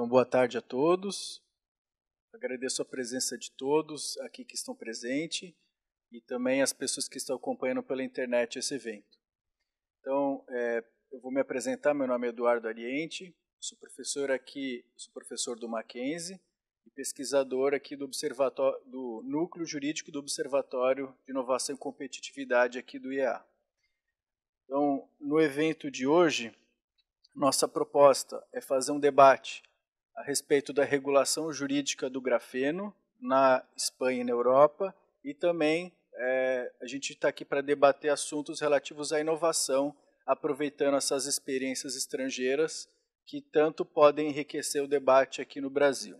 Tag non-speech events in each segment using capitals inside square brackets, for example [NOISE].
Então, boa tarde a todos. Agradeço a presença de todos aqui que estão presentes e também as pessoas que estão acompanhando pela internet esse evento. Então, é, eu vou me apresentar. Meu nome é Eduardo Ariente, sou professor aqui, sou professor do Mackenzie e pesquisador aqui do, observatório, do Núcleo Jurídico do Observatório de Inovação e Competitividade aqui do IEA. Então, no evento de hoje, nossa proposta é fazer um debate a respeito da regulação jurídica do grafeno na Espanha e na Europa e também é, a gente está aqui para debater assuntos relativos à inovação, aproveitando essas experiências estrangeiras que tanto podem enriquecer o debate aqui no Brasil.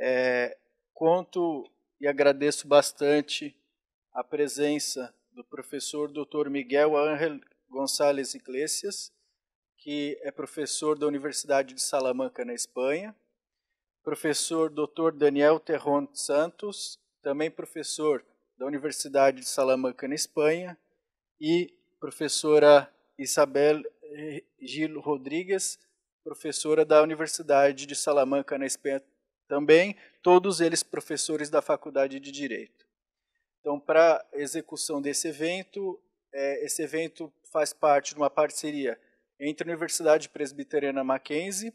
É, conto e agradeço bastante a presença do professor Dr. Miguel Ángel Gonçalves Iglesias, que é professor da Universidade de Salamanca, na Espanha, professor Dr. Daniel Terron Santos, também professor da Universidade de Salamanca, na Espanha, e professora Isabel eh, Gil Rodrigues, professora da Universidade de Salamanca, na Espanha também, todos eles professores da Faculdade de Direito. Então, para a execução desse evento, eh, esse evento faz parte de uma parceria entre a Universidade Presbiteriana Mackenzie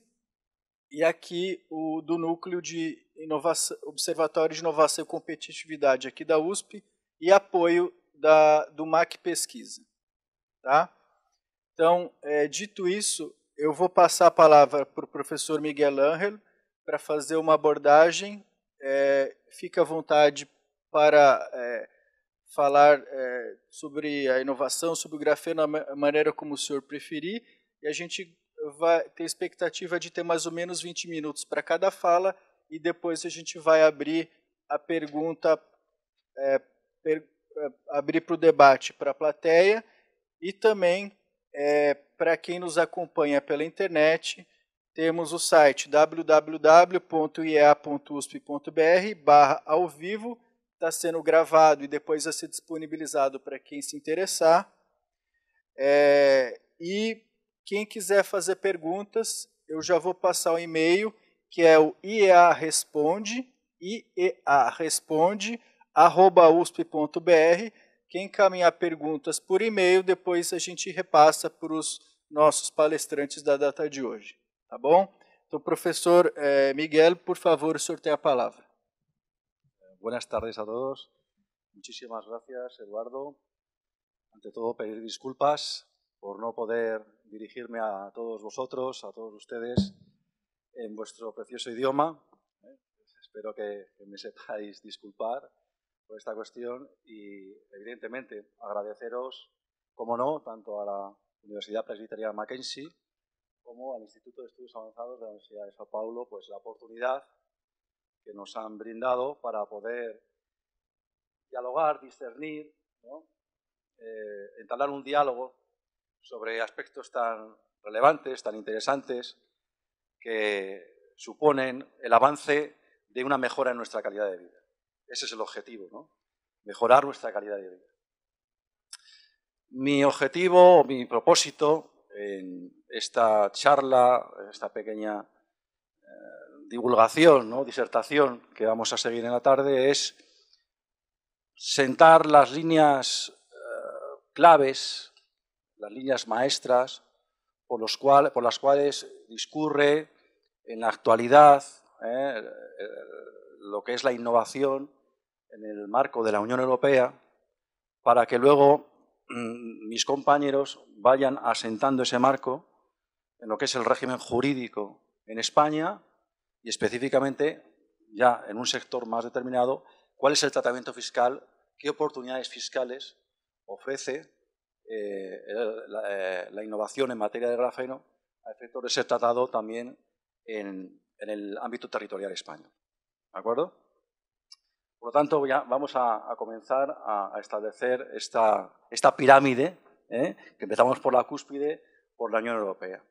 e aqui o do núcleo de inovação, Observatório de Inovação e Competitividade aqui da USP e apoio da, do MAC Pesquisa. Tá? Então, é, dito isso, eu vou passar a palavra para o professor Miguel Ángel para fazer uma abordagem. É, fica à vontade para é, falar é, sobre a inovação, sobre o grafeno, a maneira como o senhor preferir e a gente vai ter expectativa de ter mais ou menos 20 minutos para cada fala e depois a gente vai abrir a pergunta, é, per, é, abrir para o debate para a plateia e também é, para quem nos acompanha pela internet, temos o site www.iea.usp.br barra ao vivo, está sendo gravado e depois vai ser disponibilizado para quem se interessar. É, e quem quiser fazer perguntas, eu já vou passar o e-mail, que é o IEA Responde, IEA Responde, arroba usp.br. Quem encaminhar perguntas por e-mail, depois a gente repassa para os nossos palestrantes da data de hoje. Tá bom? Então, professor eh, Miguel, por favor, sorteia a palavra. Buenas tardes a todos. Muchísimas gracias, Eduardo. Ante todo, pedir disculpas por no poder dirigirme a todos vosotros, a todos ustedes, en vuestro precioso idioma. ¿eh? Pues espero que, me sepáis disculpar por esta cuestión y, evidentemente, agradeceros, como no, tanto a la Universidad Presbiteriana Mackenzie como al Instituto de Estudios Avanzados de la Universidad de Sao Paulo, pues la oportunidad que nos han brindado para poder dialogar, discernir, ¿no? Eh, entablar un diálogo sobre aspectos tan relevantes, tan interesantes, que suponen el avance de una mejora en nuestra calidad de vida. Ese es el objetivo, ¿no? Mejorar nuestra calidad de vida. Mi objetivo mi propósito en esta charla, en esta pequeña eh, divulgación, ¿no? disertación que vamos a seguir en la tarde, es sentar las líneas eh, claves las líneas maestras por, por las cuales discurre en la actualidad eh, lo que es la innovación en el marco de la Unión Europea, para que luego mm, mis compañeros vayan asentando ese marco en lo que es el régimen jurídico en España y específicamente ya en un sector más determinado, cuál es el tratamiento fiscal, qué oportunidades fiscales ofrece eh, eh, la, innovación en materia de grafeno a efecto de ser tratado también en, el ámbito territorial español. ¿De acuerdo? Por lo tanto, ya vamos a, comenzar a, establecer esta, pirámide, ¿eh? que empezamos por la cúspide, por la Unión Europea.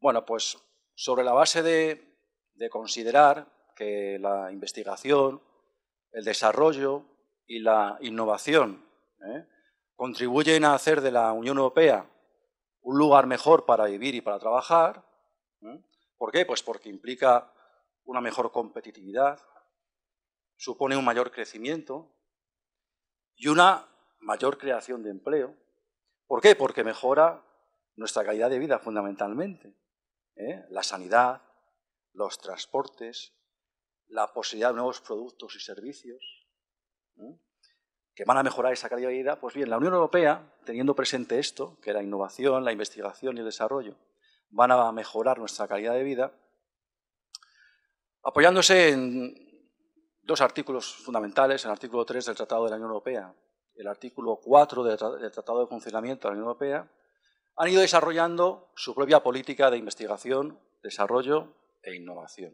Bueno, pues sobre la base de, considerar que la investigación, el desarrollo y la innovación contribuyen a hacer de la Unión Europea un lugar mejor para vivir y para trabajar. ¿Por qué? Pues porque implica una mejor competitividad, supone un mayor crecimiento y una mayor creación de empleo. ¿Por qué? Porque mejora nuestra calidad de vida fundamentalmente. ¿eh? La sanidad, los transportes, la posibilidad de nuevos productos y servicios que van a mejorar esa calidad de vida, pues bien, la Unión Europea, teniendo presente esto, que la innovación, la investigación y el desarrollo van a mejorar nuestra calidad de vida, apoyándose en dos artículos fundamentales, el artículo 3 del Tratado de la Unión Europea, el artículo 4 del Tratado de Funcionamiento de la Unión Europea, han ido desarrollando su propia política de investigación, desarrollo e innovación.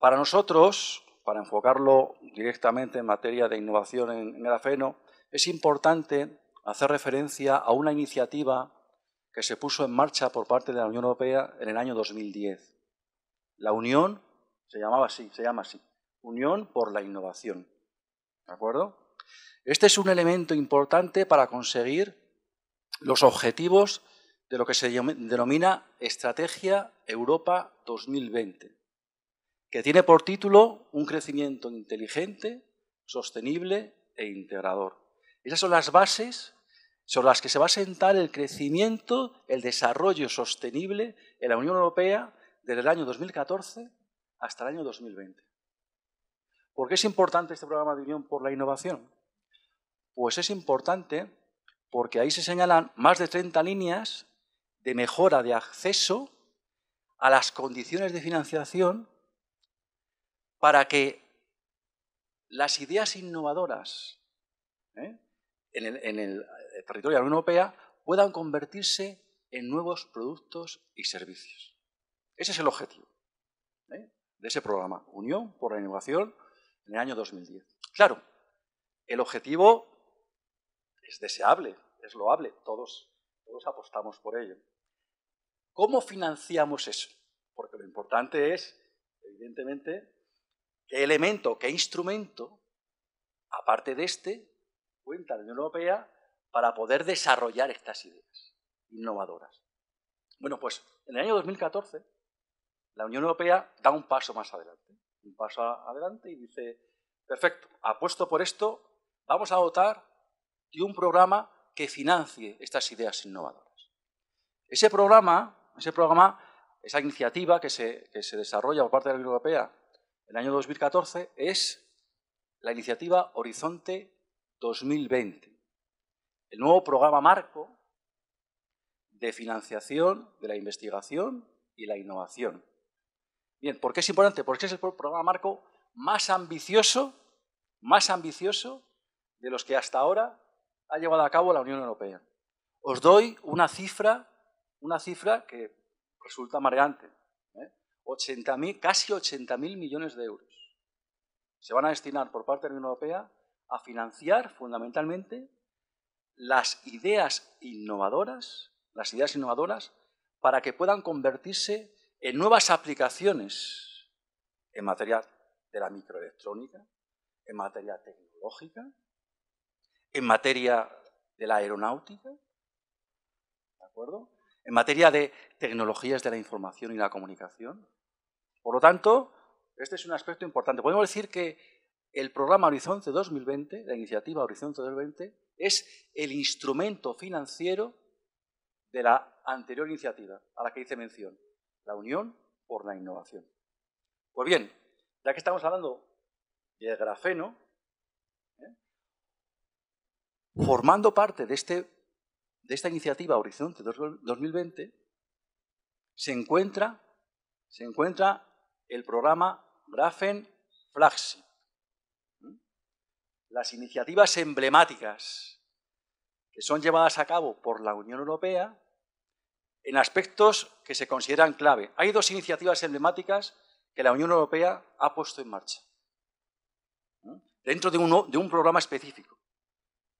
Para nosotros, para enfocarlo directamente en materia de innovación en, grafeno, es importante hacer referencia a una iniciativa que se puso en marcha por parte de la Unión Europea en el año 2010. La Unión se llamaba así, se llama así, Unión por la Innovación. ¿De acuerdo? Este es un elemento importante para conseguir los objetivos de lo que se denomina Estrategia Europa 2020 que tiene por título Un crecimiento inteligente, sostenible e integrador. Esas son las bases sobre las que se va a sentar el crecimiento, el desarrollo sostenible en la Unión Europea desde el año 2014 hasta el año 2020. ¿Por qué es importante este programa de Unión por la Innovación? Pues es importante porque ahí se señalan más de 30 líneas de mejora de acceso a las condiciones de financiación para que las ideas innovadoras ¿eh? en, el, eh, territorio de la Unión Europea puedan convertirse en nuevos productos y servicios. Ese es el objetivo ¿eh? de ese programa, Unión por la Innovación, en el año 2010. Claro, el objetivo es deseable, es loable, todos, todos apostamos por ello. ¿Cómo financiamos eso? Porque lo importante es, evidentemente, qué elemento, qué instrumento, aparte de este, cuenta la Unión Europea para poder desarrollar estas ideas innovadoras. Bueno, pues en el año 2014 la Unión Europea da un paso más adelante, un paso adelante y dice, perfecto, apuesto por esto, vamos a dotar de un programa que financie estas ideas innovadoras. Ese programa, ese programa esa iniciativa que se, que se desarrolla por parte de la Unión Europea el año 2014, es la iniciativa Horizonte 2020, el nuevo programa marco de financiación de la investigación y la innovación. Bien, ¿por qué es importante? Porque es el programa marco más ambicioso, más ambicioso de los que hasta ahora ha llevado a cabo la Unión Europea. Os doy una cifra, una cifra que resulta mareante casi 80.000 millones de euros. Se van a destinar por parte de la Unión Europea a financiar fundamentalmente las ideas innovadoras, las ideas innovadoras para que puedan convertirse en nuevas aplicaciones en materia de la microelectrónica, en materia tecnológica, en materia de la aeronáutica, ¿de acuerdo? en materia de tecnologías de la información y la comunicación. Por lo tanto, este es un aspecto importante. Podemos decir que el programa Horizonte 2020, la iniciativa Horizonte 2020, es el instrumento financiero de la anterior iniciativa a la que hice mención, la Unión por la Innovación. Pues bien, ya que estamos hablando de grafeno, ¿eh? formando parte de este de esta iniciativa Horizonte 2020 se encuentra, se encuentra el programa Grafen Flagship. Las iniciativas emblemáticas que son llevadas a cabo por la Unión Europea en aspectos que se consideran clave. Hay dos iniciativas emblemáticas que la Unión Europea ha puesto en marcha dentro de un programa específico,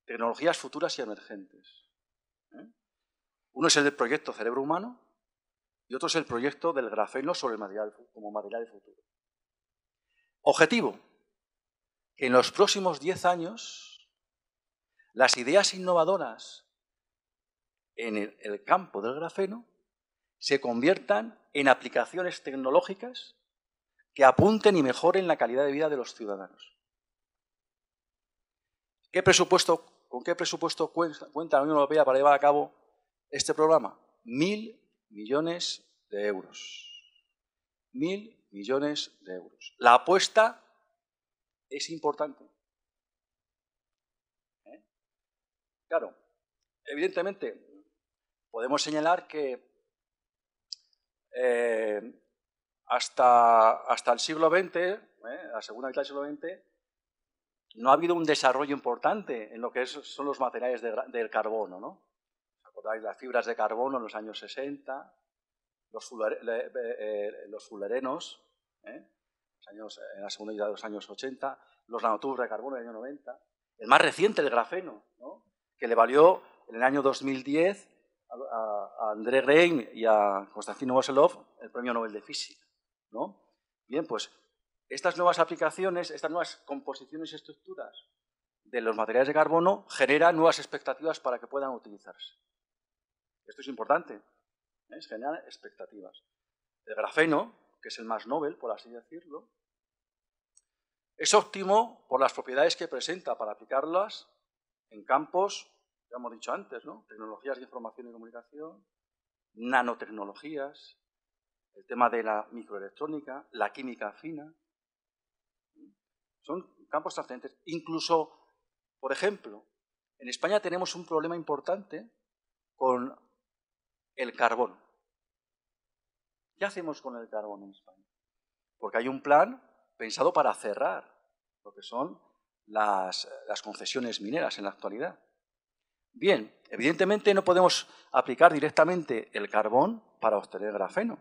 tecnologías futuras y emergentes. Uno es el del proyecto Cerebro Humano y otro es el proyecto del grafeno sobre el material, como material de futuro. Objetivo, que en los próximos 10 años las ideas innovadoras en el, campo del grafeno se conviertan en aplicaciones tecnológicas que apunten y mejoren la calidad de vida de los ciudadanos. ¿Con qué presupuesto cuenta la Unión Europea para llevar a cabo este programa? Mil millones de euros. Mil millones de euros. La apuesta es importante. ¿Eh? Claro, evidentemente, podemos señalar que eh, hasta, hasta, el siglo XX, ¿eh? la segunda mitad del siglo XX, no ha habido un desarrollo importante en lo que son los materiales del carbono, ¿no? las fibras de carbono en los años 60, los, fullerenos eh, ¿eh? en la segunda mitad de los años 80, los nanotubos de carbono en el año 90, el más reciente, el grafeno, que le valió en el año 2010 a, André Reyn y a Konstantin Novoselov el premio Nobel de Física. Bien, pues estas nuevas aplicaciones, estas nuevas composiciones y estructuras de los materiales de carbono generan nuevas expectativas para que puedan utilizarse. Esto es importante. es generar expectativas. El grafeno, que es el más Nobel, por así decirlo, es óptimo por las propiedades que presenta para aplicarlas en campos, ya hemos dicho antes, ¿no? tecnologías de información y comunicación, nanotecnologías, el tema de la microelectrónica, la química fina. Son campos trascendentes. Incluso, por ejemplo, en España tenemos un problema importante con el carbón. ¿Qué hacemos con el carbón en España? Porque hay un plan pensado para cerrar lo que son las, concesiones mineras en la actualidad. Bien, evidentemente no podemos aplicar directamente el carbón para obtener grafeno,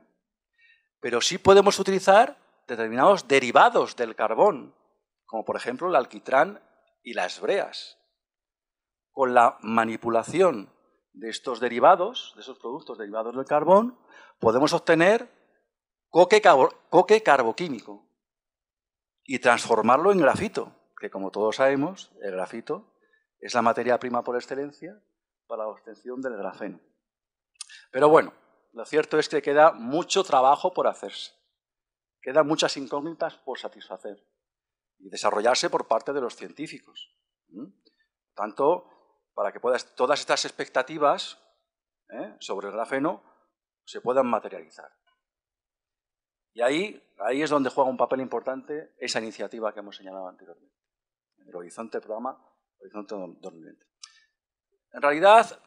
pero sí podemos utilizar determinados derivados del carbón, como por ejemplo el alquitrán y las breas. Con la manipulación de estos derivados, de esos productos derivados del carbón, podemos obtener coque, coque carboquímico y transformarlo en grafito, que como todos sabemos, el grafito es la materia prima por excelencia para la obtención del grafeno. Pero bueno, lo cierto es que queda mucho trabajo por hacerse, quedan muchas incógnitas por satisfacer y desarrollarse por parte de los científicos. Tanto para que todas estas expectativas ¿eh? sobre el grafeno se puedan materializar. Y ahí, ahí es donde juega un papel importante esa iniciativa que hemos señalado anteriormente, el Horizonte Programa Horizonte 2020. En realidad,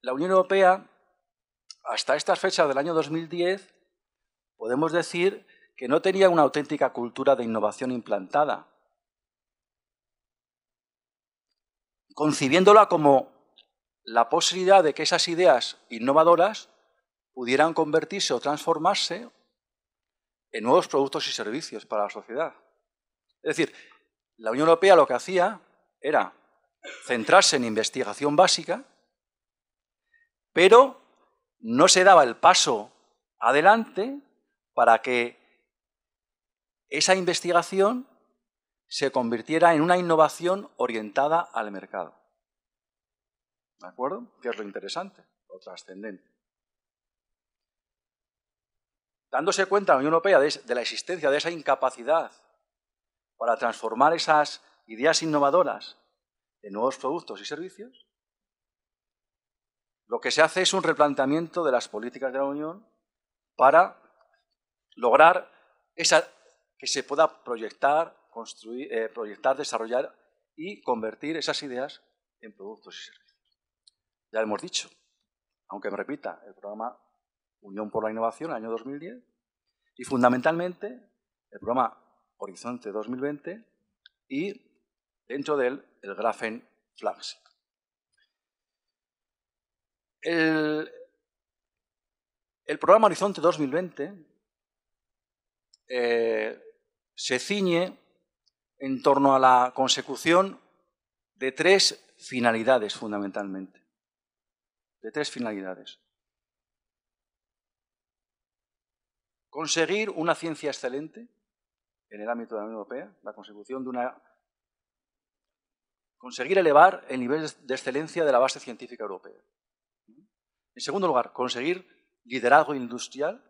la Unión Europea, hasta esta fecha del año 2010, podemos decir que no tenía una auténtica cultura de innovación implantada concibiéndola como la posibilidad de que esas ideas innovadoras pudieran convertirse o transformarse en nuevos productos y servicios para la sociedad. Es decir, la Unión Europea lo que hacía era centrarse en investigación básica, pero no se daba el paso adelante para que esa investigación se convirtiera en una innovación orientada al mercado. ¿De acuerdo? Que es lo interesante, lo trascendente. Dándose cuenta la Unión Europea de la existencia de esa incapacidad para transformar esas ideas innovadoras en nuevos productos y servicios, lo que se hace es un replanteamiento de las políticas de la Unión para lograr esa, que se pueda proyectar construir, eh, proyectar, desarrollar y convertir esas ideas en productos y servicios. Ya hemos dicho, aunque me repita, el programa Unión por la Innovación, año 2010, y fundamentalmente el programa Horizonte 2020 y dentro de él el Grafen Flagship. El, programa Horizonte 2020 eh, se ciñe en torno a la consecución de tres finalidades fundamentalmente. De tres finalidades. Conseguir una ciencia excelente en el ámbito de la Unión Europea, la consecución de una... Conseguir elevar el nivel de excelencia de la base científica europea. En segundo lugar, conseguir liderazgo industrial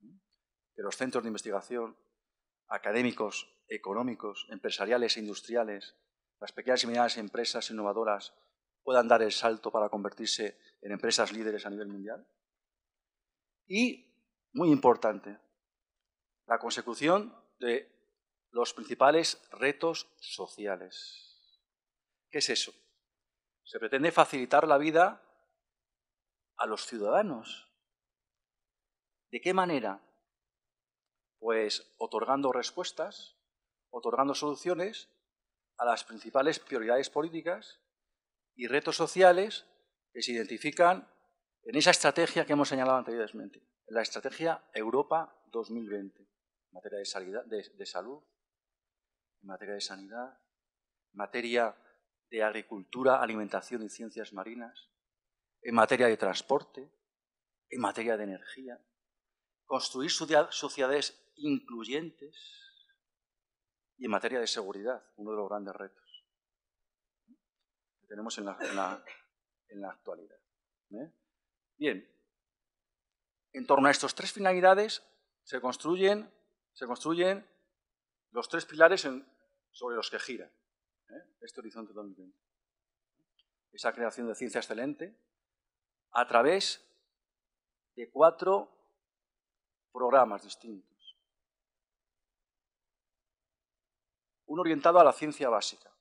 de los centros de investigación académicos económicos, empresariales e industriales, las pequeñas y medianas empresas innovadoras puedan dar el salto para convertirse en empresas líderes a nivel mundial. Y, muy importante, la consecución de los principales retos sociales. ¿Qué es eso? Se pretende facilitar la vida a los ciudadanos. ¿De qué manera? Pues otorgando respuestas otorgando soluciones a las principales prioridades políticas y retos sociales que se identifican en esa estrategia que hemos señalado anteriormente, en la estrategia Europa 2020, en materia de, de salud, en materia de sanidad, en materia de agricultura, alimentación y ciencias marinas, en materia de transporte, en materia de energía, construir sociedades incluyentes, y en materia de seguridad, uno de los grandes retos que tenemos en la, en la, actualidad. ¿eh? Bien, en torno a estas tres finalidades se construyen, se construyen los tres pilares sobre los que gira ¿eh? este horizonte 2020. Esa creación de ciencia excelente a través de cuatro programas distintos. Un orientado a la ciencia básica.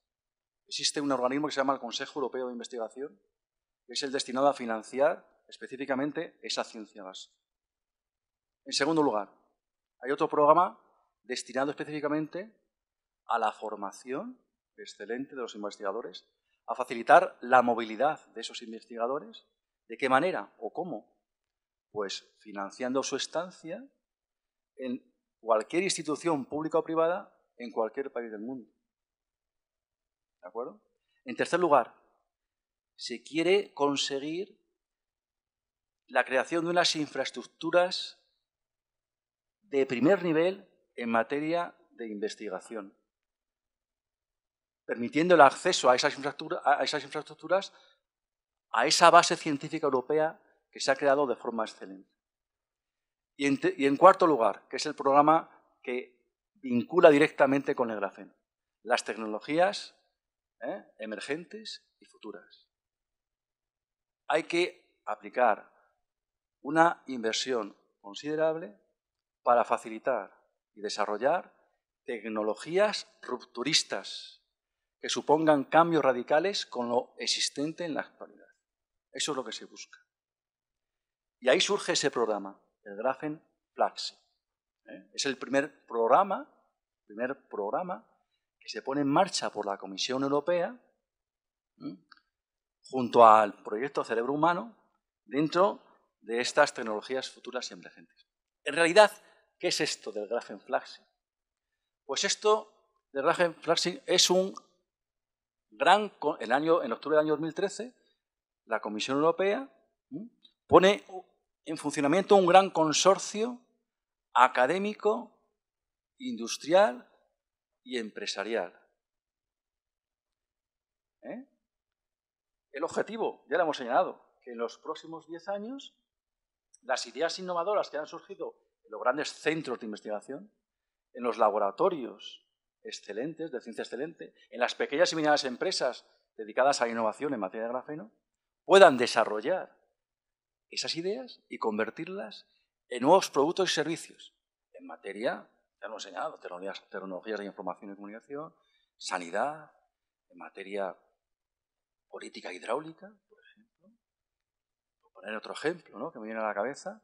Existe un organismo que se llama el Consejo Europeo de Investigación, que es el destinado a financiar específicamente esa ciencia básica. En segundo lugar, hay otro programa destinado específicamente a la formación excelente de los investigadores, a facilitar la movilidad de esos investigadores. ¿De qué manera o cómo? Pues financiando su estancia en cualquier institución pública o privada en cualquier país del mundo. ¿De acuerdo? En tercer lugar, se quiere conseguir la creación de unas infraestructuras de primer nivel en materia de investigación, permitiendo el acceso a esas, infraestructuras, a esa base científica europea que se ha creado de forma excelente. y en cuarto lugar, que es el programa que vincula directamente con el grafeno. Las tecnologías ¿eh? emergentes y futuras. Hay que aplicar una inversión considerable para facilitar y desarrollar tecnologías rupturistas que supongan cambios radicales con lo existente en la actualidad. Eso es lo que se busca. Y ahí surge ese programa, el Grafen Plaxi. ¿eh? Es el primer programa, primer programa que se pone en marcha por la Comisión Europea ¿eh? junto al proyecto Cerebro Humano dentro de estas tecnologías futuras y emergentes. En realidad, ¿qué es esto del Flaxing? Pues esto del Flaxing es un gran... El año, en octubre del año 2013, la Comisión Europea ¿eh? pone en funcionamiento un gran consorcio académico, industrial y empresarial. ¿Eh? El objetivo, ya lo hemos señalado, que en los próximos 10 años las ideas innovadoras que han surgido en los grandes centros de investigación, en los laboratorios excelentes, de ciencia excelente, en las pequeñas y medianas empresas dedicadas a la innovación en materia de grafeno, puedan desarrollar esas ideas y convertirlas en nuevos productos y servicios, en materia, ya lo he enseñado, tecnologías, de información y comunicación, sanidad, en materia política hidráulica, por ejemplo. Por poner otro ejemplo ¿no? que me viene a la cabeza,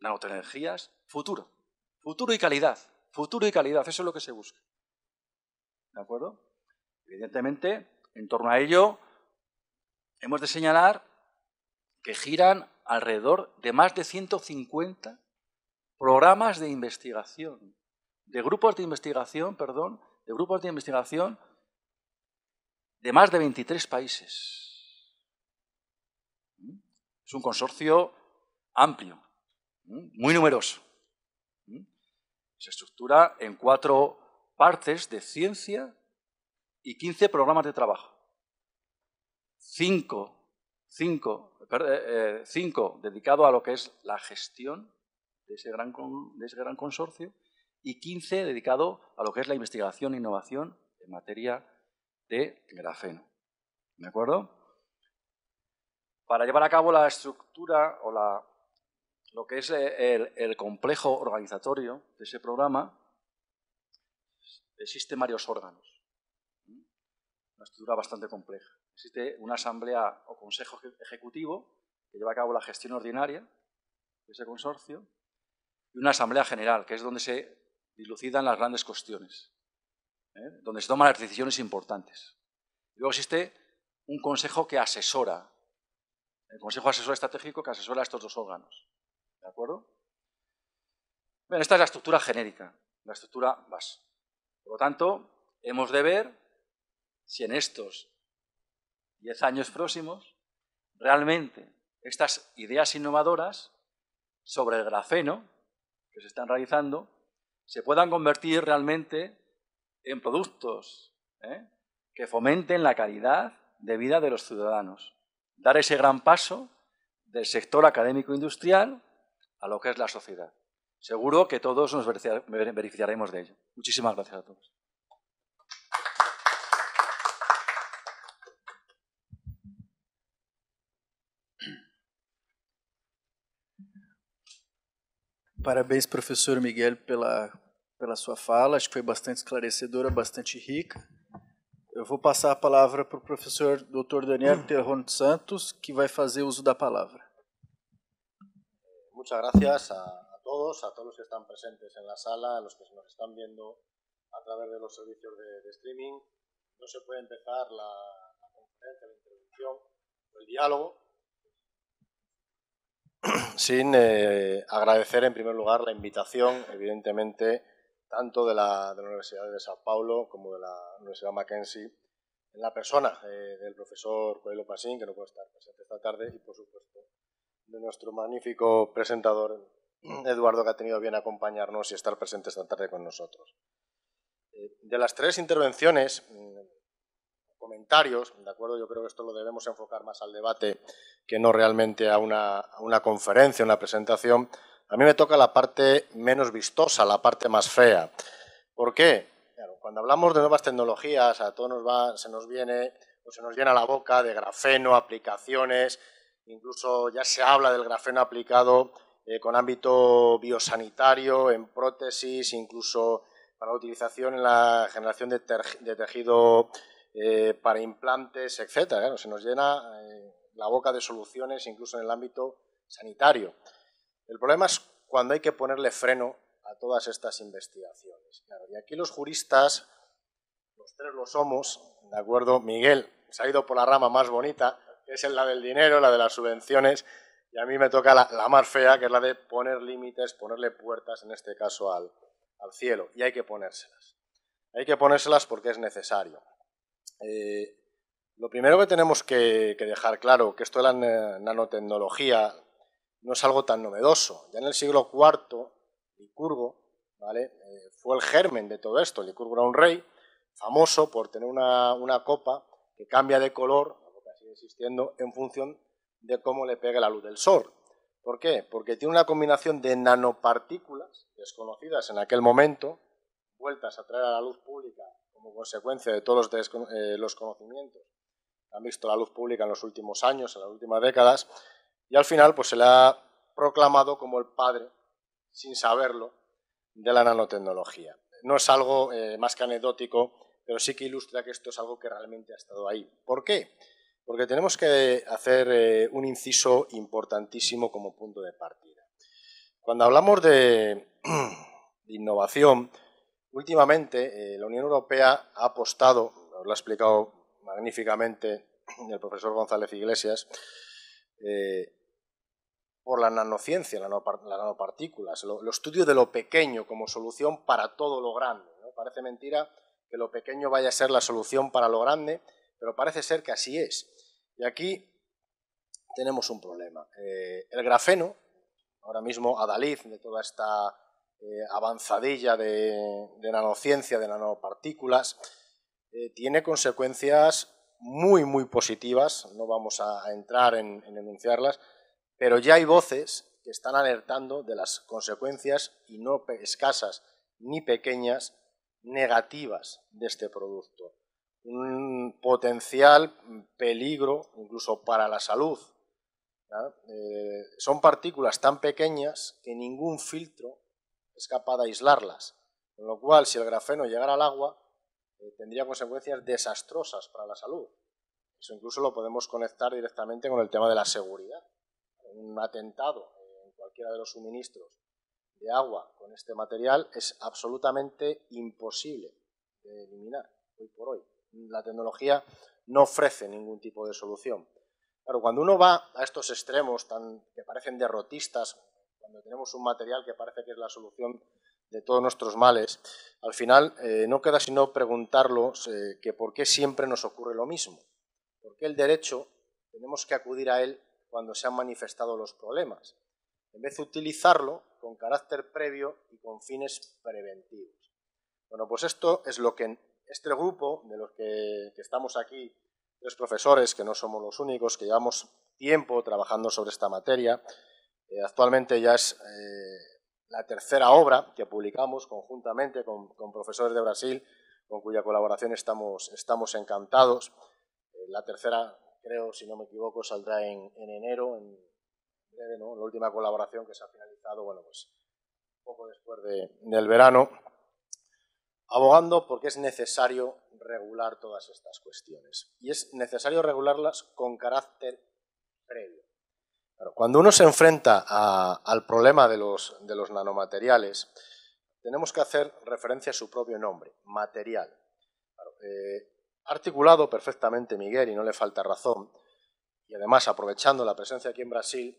nanotecnologías, futuro. Futuro y calidad. Futuro y calidad, eso es lo que se busca. ¿De acuerdo? Evidentemente, en torno a ello, hemos de señalar que giran alrededor de más de 150 programas de investigación, de grupos de investigación, perdón, de grupos de investigación de más de 23 países. ¿Mm? Es un consorcio amplio, ¿Mm? muy numeroso. ¿Mm? Se estructura en cuatro partes de ciencia y 15 programas de trabajo. Cinco 5 eh, eh, dedicado a lo que es la gestión de ese, gran ese gran consorcio y 15 dedicado a lo que es la investigación e innovación en materia de grafeno. ¿De acuerdo? Para llevar a cabo la estructura o la, lo que es eh, el complejo organizatorio de ese programa, existen varios órganos. Una estructura bastante compleja existe una asamblea o consejo ejecutivo que lleva a cabo la gestión ordinaria de ese consorcio y una asamblea general, que es donde se dilucidan las grandes cuestiones, ¿eh? donde se toman las decisiones importantes. luego existe un consejo que asesora, el consejo asesor estratégico que asesora a estos dos órganos. ¿De acuerdo? esta es la estructura genérica, la estructura base. Por lo tanto, hemos de ver si en estos diez años próximos, realmente estas ideas innovadoras sobre el grafeno que se están realizando se puedan convertir realmente en productos ¿eh? que fomenten la calidad de vida de los ciudadanos. Dar ese gran paso del sector académico-industrial a lo que es la sociedad. Seguro que todos nos beneficiaremos de ello. Muchísimas gracias a todos. Parabéns, professor Miguel, pela, pela sua fala. Acho que foi bastante esclarecedora, bastante rica. Eu vou passar a palavra para o professor Dr. Daniel hum. Terron Santos, que vai fazer uso da palavra. Muchas gracias a, a todos, a todos los que están presentes en la sala, a los que nos están viendo a través de los servicios de, de streaming. No se puede empezar la, la conferencia, la intervención, el diálogo [CLEARS THROAT] sin eh, agradecer en primer lugar la invitación, evidentemente, tanto de la, Universidad de Sao Paulo como de la Universidad Mackenzie, en la persona eh, del profesor Coelho Pasín, que no puede estar presente esta tarde, y por supuesto de nuestro magnífico presentador [CLEARS THROAT] Eduardo, que ha tenido bien acompañarnos y estar presente esta tarde con nosotros. Eh, de las tres intervenciones, mm, ¿de acuerdo? Yo creo que esto lo debemos enfocar más al debate que no realmente a una, una conferencia, una presentación. A mí me toca la parte menos vistosa, la parte más fea. ¿Por qué? cuando hablamos de nuevas tecnologías, a todos nos va, se nos viene, o se nos llena la boca de grafeno, aplicaciones, incluso ya se habla del grafeno aplicado eh, con ámbito biosanitario, en prótesis, incluso para la utilización en la generación de tejido eh, para implantes, etcétera. ¿eh? se nos llena eh, la boca de soluciones incluso en el ámbito sanitario. El problema es cuando hay que ponerle freno a todas estas investigaciones. y aquí los juristas, los tres lo somos, ¿de acuerdo? Miguel se ha ido por la rama más bonita, que es la del dinero, la de las subvenciones, y a mí me toca la, más fea, que es la de poner límites, ponerle puertas, en este caso al cielo, y hay que ponérselas. Hay que ponérselas porque es necesario. Eh, lo primero que tenemos que, dejar claro, que esto de la nanotecnología no es algo tan novedoso. Ya en el siglo IV, Licurgo ¿vale? Eh, fue el germen de todo esto. Licurgo era un rey famoso por tener una, copa que cambia de color, ha sigue existiendo, en función de cómo le pega la luz del sol. ¿Por qué? Porque tiene una combinación de nanopartículas desconocidas en aquel momento, vueltas a traer a la luz pública como consecuencia de todos los, eh, conocimientos han visto la luz pública en los últimos años, en las últimas décadas, y al final pues, se le ha proclamado como el padre, sin saberlo, de la nanotecnología. No es algo eh, más que anecdótico, pero sí que ilustra que esto es algo que realmente ha estado ahí. ¿Por qué? Porque tenemos que hacer eh, un inciso importantísimo como punto de partida. Cuando hablamos de [CLEARS THROAT] innovación, Últimamente, eh, la Unión Europea ha apostado, lo ha explicado magníficamente el profesor González Iglesias, eh, por la nanociencia, las nanopartículas, el estudio de lo pequeño como solución para todo lo grande. Parece mentira que lo pequeño vaya a ser la solución para lo grande, pero parece ser que así es. Y aquí tenemos un problema. Eh, el grafeno, ahora mismo adalid de toda esta eh, avanzadilla de, nanociencia, de nanopartículas, eh, tiene consecuencias muy, muy positivas, no vamos a, entrar en, enunciarlas, pero ya hay voces que están alertando de las consecuencias, y no escasas ni pequeñas, negativas de este producto. Un potencial peligro incluso para la salud. Eh, son partículas tan pequeñas que ningún filtro es capaz de aislarlas. Con lo cual, si el grafeno llegara al agua, eh, tendría consecuencias desastrosas para la salud. Eso incluso lo podemos conectar directamente con el tema de la seguridad. Un atentado en cualquiera de los suministros de agua con este material es absolutamente imposible de eliminar hoy por hoy. La tecnología no ofrece ningún tipo de solución. Claro, cuando uno va a estos extremos tan, que parecen derrotistas, cuando tenemos un material que parece que es la solución de todos nuestros males, al final eh, no queda sino preguntarlos eh, que por qué siempre nos ocurre lo mismo. ¿Por qué el derecho tenemos que acudir a él cuando se han manifestado los problemas? En vez de utilizarlo con carácter previo y con fines preventivos. Bueno, pues esto es lo que este grupo de los que, que estamos aquí, ...los profesores, que no somos los únicos, que llevamos tiempo trabajando sobre esta materia, eh, actualmente ya es eh, la tercera obra que publicamos conjuntamente con, profesores de Brasil, con cuya colaboración estamos, encantados. Eh, la tercera, creo, si no me equivoco, saldrá en, enero, en breve, La última colaboración que se ha finalizado, bueno, pues poco después del verano, abogando porque es necesario regular todas estas cuestiones. Y es necesario regularlas con carácter previo cuando uno se enfrenta al problema de los, nanomateriales, tenemos que hacer referencia a su propio nombre, material. Eh, articulado perfectamente Miguel, y no le falta razón, y además aprovechando la presencia aquí en Brasil,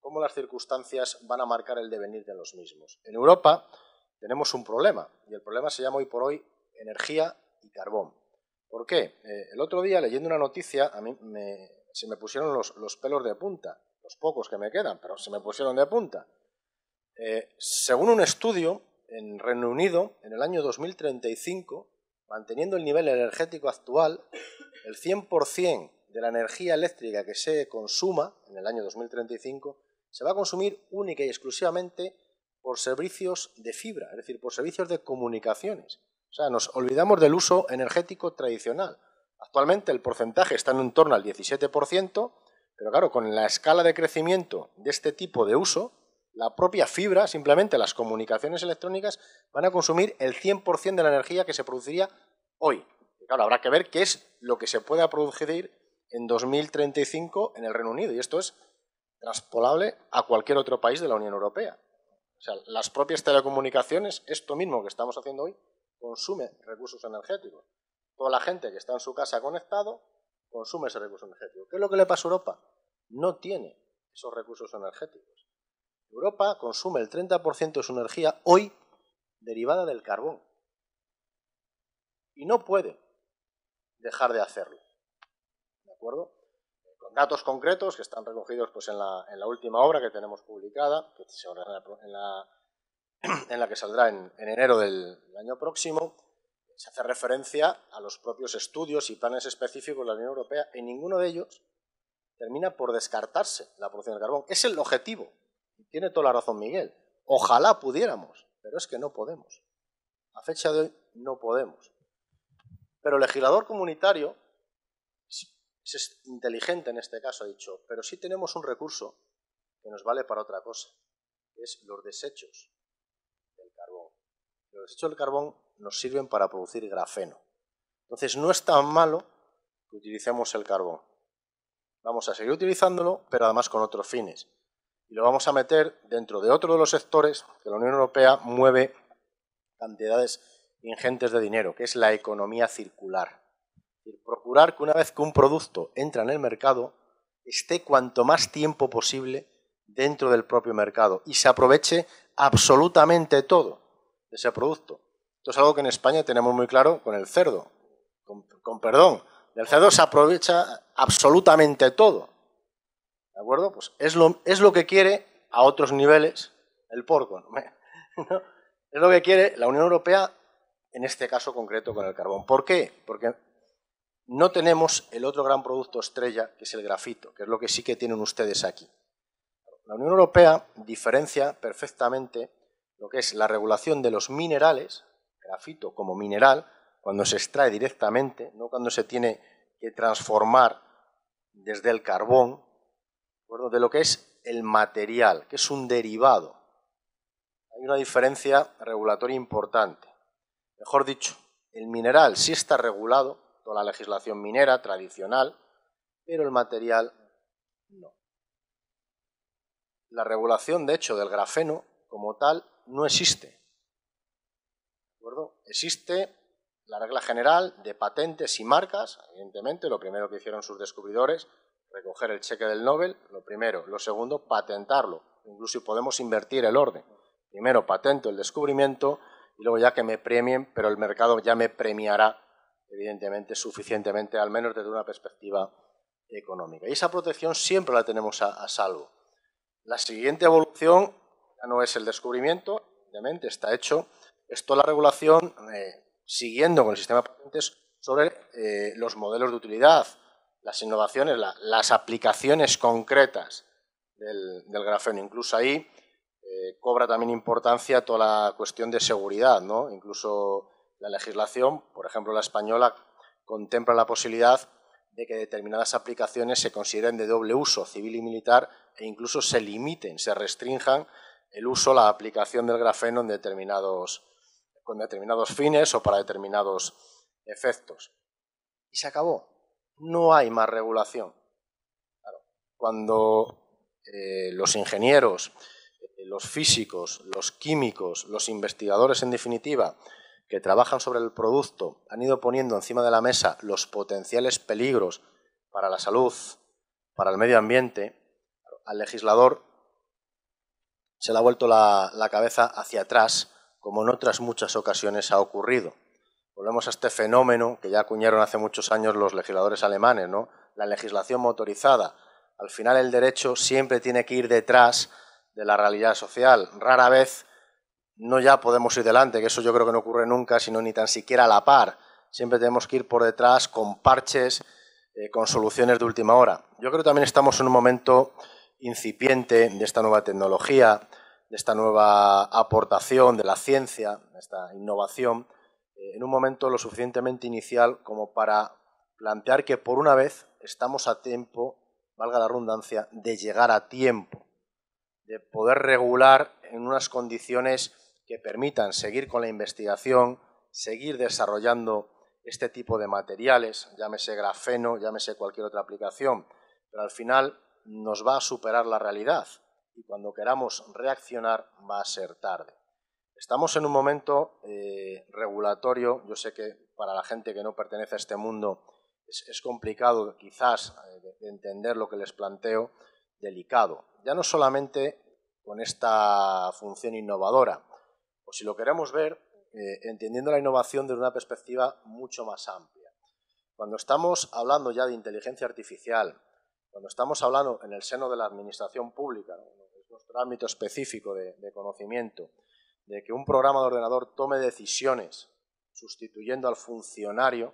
cómo las circunstancias van a marcar el devenir de los mismos. En Europa tenemos un problema, y el problema se llama hoy por hoy energía y carbón. ¿Por qué? Eh, el otro día, leyendo una noticia, a mí se me pusieron los pelos de punta los pocos que me quedan, pero se me pusieron de punta. Eh, según un estudio en Reino Unido, en el año 2035, manteniendo el nivel energético actual, el 100% de la energía eléctrica que se consuma en el año 2035 se va a consumir única y exclusivamente por servicios de fibra, es decir, por servicios de comunicaciones. O sea, nos olvidamos del uso energético tradicional. Actualmente el porcentaje está en torno al 17%, pero claro, con la escala de crecimiento de este tipo de uso, la propia fibra, simplemente las comunicaciones electrónicas, van a consumir el 100% de la energía que se produciría hoy. Y claro, habrá que ver qué es lo que se pueda producir en 2035 en el Reino Unido. Y esto es transpolable a cualquier otro país de la Unión Europea. O sea, las propias telecomunicaciones, esto mismo que estamos haciendo hoy, consume recursos energéticos. Toda la gente que está en su casa conectado consume ese recurso energético. ¿Qué es lo que le pasa a Europa? No tiene esos recursos energéticos. Europa consume el 30% de su energía hoy derivada del carbón. Y no puede dejar de hacerlo. ¿De acuerdo? Con datos concretos que están recogidos pues, en, la, en la última obra que tenemos publicada, que se en, la, en, la, [CLEARS THROAT] en la, que saldrá en, enero del año próximo, se hace referencia a los propios estudios y planes específicos de la Unión Europea, en ninguno de ellos termina por descartarse la producción del carbón. Es el objetivo. tiene toda la razón Miguel. Ojalá pudiéramos, pero es que no podemos. A fecha de hoy no podemos. Pero el legislador comunitario es inteligente en este caso, ha dicho, pero sí tenemos un recurso que nos vale para otra cosa, que es los desechos del carbón. Los desechos del carbón nos sirven para producir grafeno. Entonces no es tan malo que utilicemos el carbón. Vamos a seguir utilizándolo, pero además con otros fines. Y lo vamos a meter dentro de otro de los sectores que la Unión Europea mueve cantidades ingentes de dinero, que es la economía circular. Y procurar que una vez que un producto entra en el mercado, esté cuanto más tiempo posible dentro del propio mercado y se aproveche absolutamente todo de ese producto. Esto es algo que en España tenemos muy claro con el cerdo. Con, perdón, del cerdo se aprovecha absolutamente todo. ¿De acuerdo? Pues es lo, es lo que quiere a otros niveles el porco. [LAUGHS] Es lo que quiere la Unión Europea en este caso concreto con el carbón. ¿Por qué? Porque no tenemos el otro gran producto estrella, que es el grafito, que es lo que sí que tienen ustedes aquí. La Unión Europea diferencia perfectamente lo que es la regulación de los minerales grafito como mineral, cuando se extrae directamente, no cuando se tiene que transformar desde el carbón, de lo que es el material, que es un derivado. Hay una diferencia regulatoria importante. Mejor dicho, el mineral sí está regulado, toda la legislación minera tradicional, pero el material no. La regulación, de hecho, del grafeno como tal no existe. Existe la regla general de patentes y marcas, evidentemente, lo primero que hicieron sus descubridores, recoger el cheque del Nobel, lo primero. Lo segundo, patentarlo. Incluso podemos invertir el orden. Primero patento el descubrimiento y luego ya que me premien, pero el mercado ya me premiará, evidentemente, suficientemente, al menos desde una perspectiva económica. Y esa protección siempre la tenemos a, salvo. La siguiente evolución ya no es el descubrimiento, evidentemente, está hecho, esto la regulación, eh, siguiendo con el sistema de patentes, sobre eh, los modelos de utilidad, las innovaciones, las aplicaciones concretas del, grafeno. Incluso ahí eh, cobra también importancia toda la cuestión de seguridad, ¿no? Incluso la legislación, por ejemplo la española, contempla la posibilidad de que determinadas aplicaciones se consideren de doble uso, civil y militar, e incluso se limiten, se restrinjan el uso, la aplicación del grafeno en determinados con determinados fines o para determinados efectos. Y se acabó. No hay más regulación. cuando eh, los ingenieros, eh, los físicos, los químicos, los investigadores en definitiva, que trabajan sobre el producto, han ido poniendo encima de la mesa los potenciales peligros para la salud, para el medio ambiente, al legislador se le ha vuelto la cabeza hacia atrás como en otras muchas ocasiones ha ocurrido. Volvemos a este fenómeno que ya acuñaron hace muchos años los legisladores alemanes, ¿no? la legislación motorizada. Al final el derecho siempre tiene que ir detrás de la realidad social. Rara vez no ya podemos ir delante, que eso yo creo que no ocurre nunca, sino ni tan siquiera a la par. Siempre tenemos que ir por detrás con parches, eh, con soluciones de última hora. Yo creo que también estamos en un momento incipiente de esta nueva tecnología, de esta nueva aportación de la ciencia, esta innovación, eh, en un momento lo suficientemente inicial como para plantear que por una vez estamos a tiempo, valga la redundancia, de llegar a tiempo, de poder regular en unas condiciones que permitan seguir con la investigación, seguir desarrollando este tipo de materiales, llámese grafeno, llámese cualquier otra aplicación, pero al final nos va a superar la realidad y cuando queramos reaccionar va a ser tarde. Estamos en un momento eh, regulatorio, yo sé que para la gente que no pertenece a este mundo es, complicado quizás eh, entender lo que les planteo, delicado, ya no solamente con esta función innovadora, o si lo queremos ver, eh, entendiendo la innovación desde una perspectiva mucho más amplia. Cuando estamos hablando ya de inteligencia artificial, cuando estamos hablando en el seno de la administración pública, ámbito específico de, conocimiento, de que un programa de ordenador tome decisiones sustituyendo al funcionario,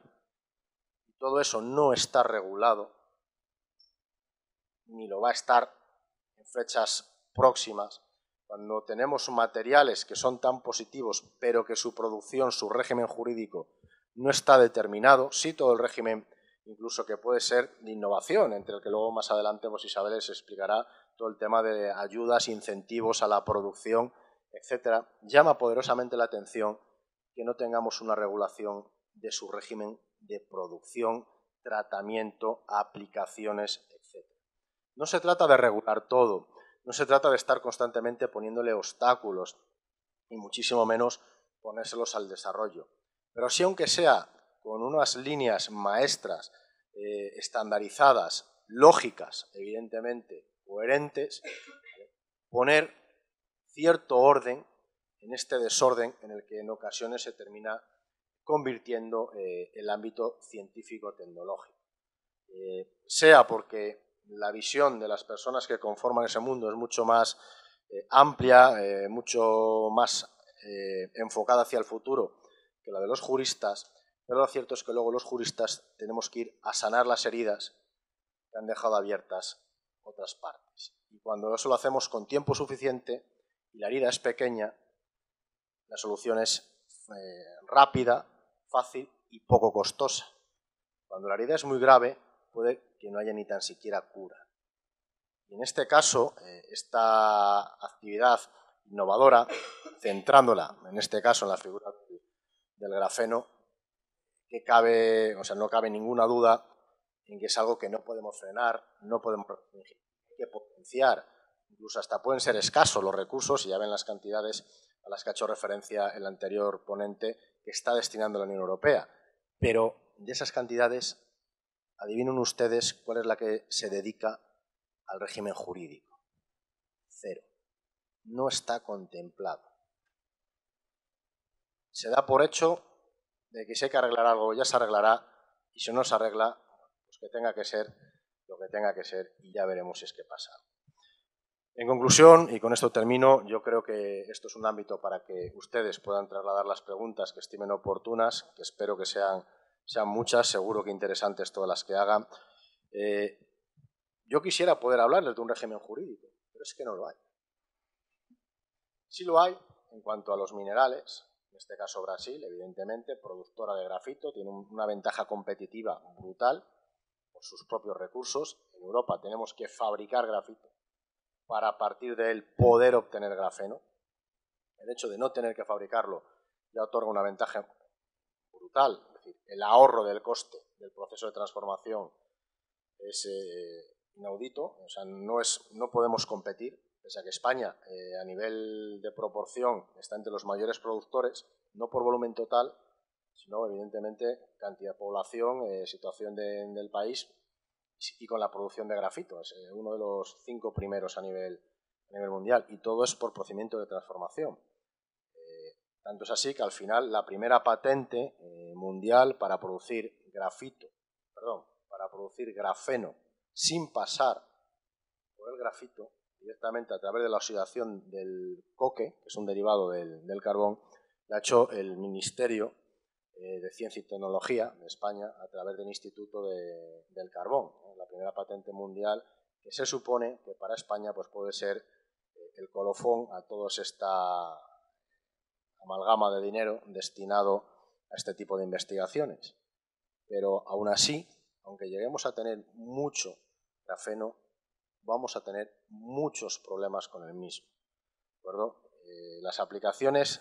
todo eso no está regulado, ni lo va a estar en fechas próximas, cuando tenemos materiales que son tan positivos, pero que su producción, su régimen jurídico no está determinado, sí todo el régimen, incluso que puede ser de innovación, entre el que luego más adelante vos pues Isabel les explicará todo el tema de ayudas, incentivos a la producción, etcétera, llama poderosamente la atención que no tengamos una regulación de su régimen de producción, tratamiento, aplicaciones, etcétera. No se trata de regular todo, no se trata de estar constantemente poniéndole obstáculos y muchísimo menos ponérselos al desarrollo. Pero si aunque sea con unas líneas maestras eh, estandarizadas, lógicas, evidentemente, coherentes, poner cierto orden en este desorden en el que en ocasiones se termina convirtiendo eh, el ámbito científico-tecnológico. Eh, sea porque la visión de las personas que conforman ese mundo es mucho más eh, amplia, mucho más enfocada hacia el futuro que la de los juristas, pero lo cierto es que luego los juristas tenemos que ir a sanar las heridas que han dejado abiertas otras partes. Y cuando eso lo hacemos con tiempo suficiente y la herida es pequeña, la solución es eh, rápida, fácil y poco costosa. Cuando la herida es muy grave, puede que no haya ni tan siquiera cura. Y en este caso, eh, esta actividad innovadora, centrándola, en este caso, en la figura del grafeno, que cabe, o sea, no cabe ninguna duda en que es algo que no podemos frenar, no podemos hay que potenciar, incluso hasta pueden ser escasos los recursos, y ya ven las cantidades a las que ha hecho referencia el anterior ponente, que está destinando la Unión Europea. Pero de esas cantidades, adivinen ustedes cuál es la que se dedica al régimen jurídico. Cero. No está contemplado. Se da por hecho de que si hay que arreglar algo, ya se arreglará, y si no se arregla, pues que tenga que ser lo que tenga que ser y ya veremos si es que pasa. En conclusión, y con esto termino, yo creo que esto es un ámbito para que ustedes puedan trasladar las preguntas que estimen oportunas, que espero que sean, sean muchas, seguro que interesantes todas las que hagan. Eh, yo quisiera poder hablarles de un régimen jurídico, pero es que no lo hay. Sí lo hay en cuanto a los minerales, en este caso Brasil, evidentemente, productora de grafito, tiene una ventaja competitiva brutal, sus propios recursos. En Europa tenemos que fabricar grafito para a partir de él poder obtener grafeno. El hecho de no tener que fabricarlo ya otorga una ventaja brutal. Es decir, el ahorro del coste del proceso de transformación es eh, inaudito. O sea, no, es, no podemos competir. Pese a que España, eh, a nivel de proporción, está entre los mayores productores, no por volumen total, sino evidentemente cantidad de población, eh, situación del país y con la producción de grafito. Es eh, uno de los cinco primeros a nivel, a nivel mundial y todo es por procedimiento de transformación. Eh, tanto es así que al final la primera patente mundial para producir grafito, perdón, para producir grafeno sin pasar por el grafito directamente a través de la oxidación del coque, que es un derivado del, del carbón, la ha hecho el Ministerio eh, de Ciencia y Tecnología de España a través del Instituto del Carbón, la primera patente mundial que se supone que para España pues, puede ser eh, el colofón a toda esta amalgama de dinero destinado a este tipo de investigaciones. Pero aún así, aunque lleguemos a tener mucho grafeno, vamos a tener muchos problemas con el mismo. Eh, las aplicaciones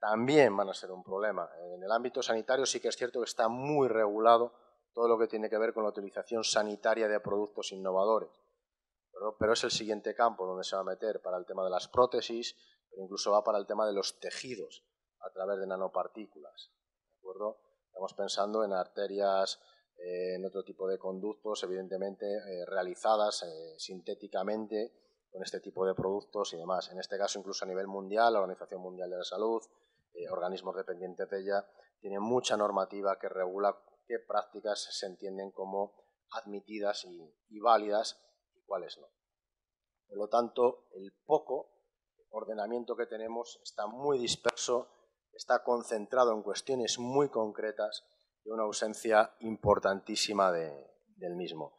también van a ser un problema. En el ámbito sanitario sí que es cierto que está muy regulado todo lo que tiene que ver con la utilización sanitaria de productos innovadores. Pero, es el siguiente campo donde se va a meter para el tema de las prótesis, pero incluso va para el tema de los tejidos a través de nanopartículas. Estamos pensando en arterias, eh, en otro tipo de conductos, evidentemente eh, realizadas eh, sintéticamente con este tipo de productos y demás. En este caso, incluso a nivel mundial, la Organización Mundial de la Salud, eh, organismos dependientes de ella, tiene mucha normativa que regula qué prácticas se entienden como admitidas y, válidas y cuáles no. Por lo tanto, el poco ordenamiento que tenemos está muy disperso, está concentrado en cuestiones muy concretas y una ausencia importantísima del mismo.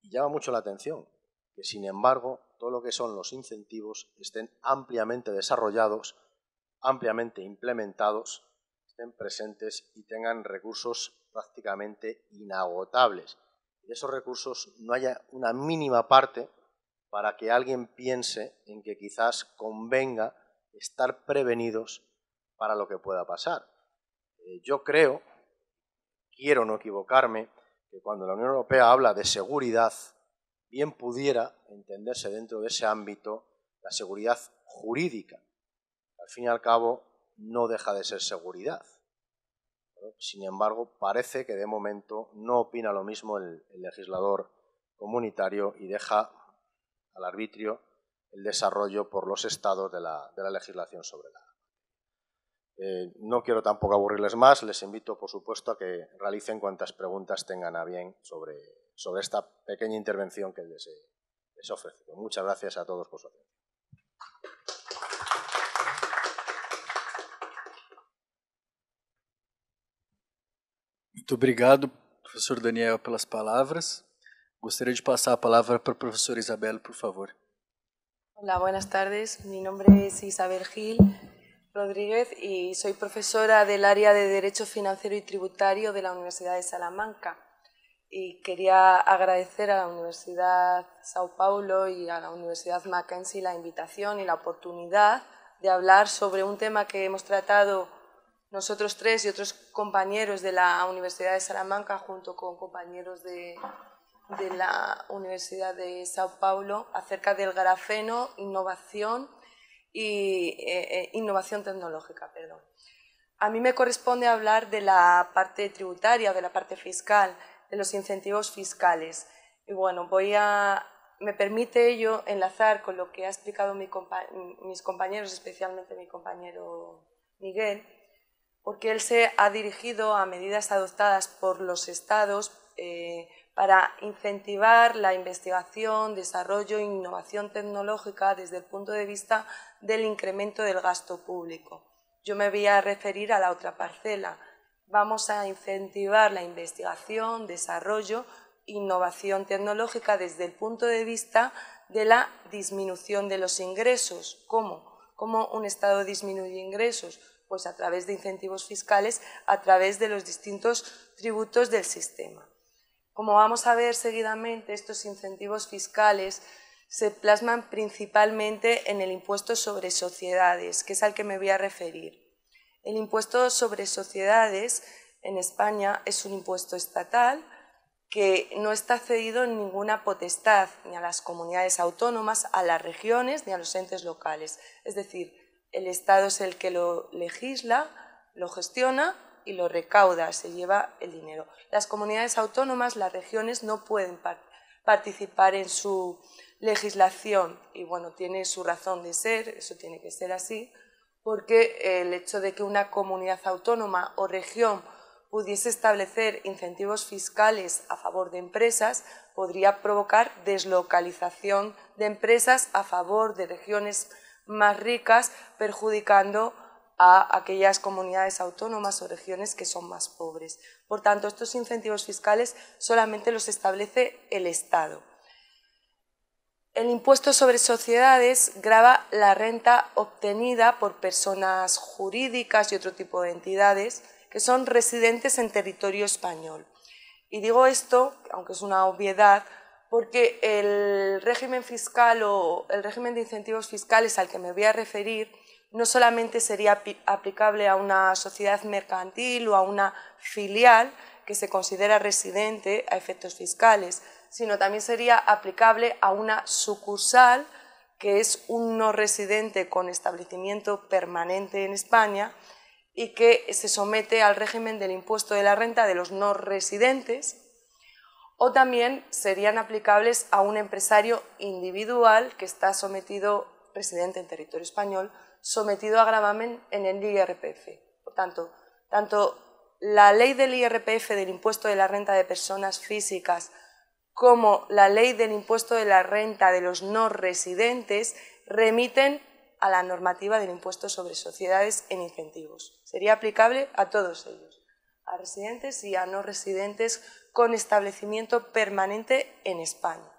Y llama mucho la atención que, sin embargo, todo lo que son los incentivos estén ampliamente desarrollados ampliamente implementados estén presentes y tengan recursos prácticamente inagotables. Y de esos recursos no haya una mínima parte para que alguien piense en que quizás convenga estar prevenidos para lo que pueda pasar. Eh, yo creo, quiero no equivocarme, que cuando la Unión Europea habla de seguridad, bien pudiera entenderse dentro de ese ámbito la seguridad jurídica, fin y al cabo no deja de ser seguridad. Sin embargo, parece que de momento no opina lo mismo el, legislador comunitario y deja al arbitrio el desarrollo por los estados de la, legislación sobre la. Eh, no quiero tampoco aburrirles más, les invito por supuesto a que realicen cuantas preguntas tengan a bien sobre, esta pequeña intervención que les les Muchas gracias a todos por su atención. Muito obrigado, professor Daniel, pelas palavras. Gostaria de passar a palavra para a professora Isabel, por favor. Hola, buenas tardes. Mi nombre es Isabel Gil Rodríguez y soy profesora del área de Derecho Financiero y Tributario de la Universidad de Salamanca. Y quería agradecer a la Universidad Sao Paulo y a la Universidad Mackenzie la invitación y la oportunidad de hablar sobre un tema que hemos tratado nosotros tres y otros compañeros de la Universidad de Salamanca, junto con compañeros de, la Universidad de Sao Paulo, acerca del grafeno, innovación y eh, eh, innovación tecnológica. Perdón. A mí me corresponde hablar de la parte tributaria, de la parte fiscal, de los incentivos fiscales. Y bueno, voy me permite ello enlazar con lo que ha explicado mis compañeros, especialmente mi compañero Miguel, porque él se ha dirigido a medidas adoptadas por los estados eh, para incentivar la investigación, desarrollo e innovación tecnológica desde el punto de vista del incremento del gasto público. Yo me voy a referir a la otra parcela. Vamos a incentivar la investigación, desarrollo e innovación tecnológica desde el punto de vista de la disminución de los ingresos. ¿Cómo? ¿Cómo un Estado disminuye ingresos? Pues a través de incentivos fiscales, a través de los distintos tributos del sistema. Como vamos a ver seguidamente, estos incentivos fiscales se plasman principalmente en el impuesto sobre sociedades, que es al que me voy a referir. El impuesto sobre sociedades en España es un impuesto estatal que no está cedido en ninguna potestad ni a las comunidades autónomas, a las regiones ni a los entes locales. Es decir, el Estado es el que lo legisla, lo gestiona y lo recauda, se lleva el dinero. Las comunidades autónomas, las regiones no pueden participar en su legislación y bueno, tiene su razón de ser, eso tiene que ser así, porque el hecho de que una comunidad autónoma o región pudiese establecer incentivos fiscales a favor de empresas podría provocar deslocalización de empresas a favor de regiones más ricas, perjudicando a aquellas comunidades autónomas o regiones que son más pobres. Por tanto, estos incentivos fiscales solamente los establece el Estado. El impuesto sobre sociedades grava la renta obtenida por personas jurídicas y otro tipo de entidades que son residentes en territorio español. Y digo esto, aunque es una obviedad, porque el régimen fiscal o el régimen de incentivos fiscales al que me voy a referir no solamente sería aplicable a una sociedad mercantil o a una filial que se considera residente a efectos fiscales, sino también sería aplicable a una sucursal que es un no residente con establecimiento permanente en España y que se somete al régimen del impuesto de la renta de los no residentes o también serían aplicables a un empresario individual que está sometido, residente en territorio español, sometido a gravamen en el IRPF. Por tanto, tanto la ley del IRPF del impuesto de la renta de personas físicas como la ley del impuesto de la renta de los no residentes remiten a la normativa del impuesto sobre sociedades en incentivos. Sería aplicable a todos ellos, a residentes y a no residentes con establecimiento permanente en España.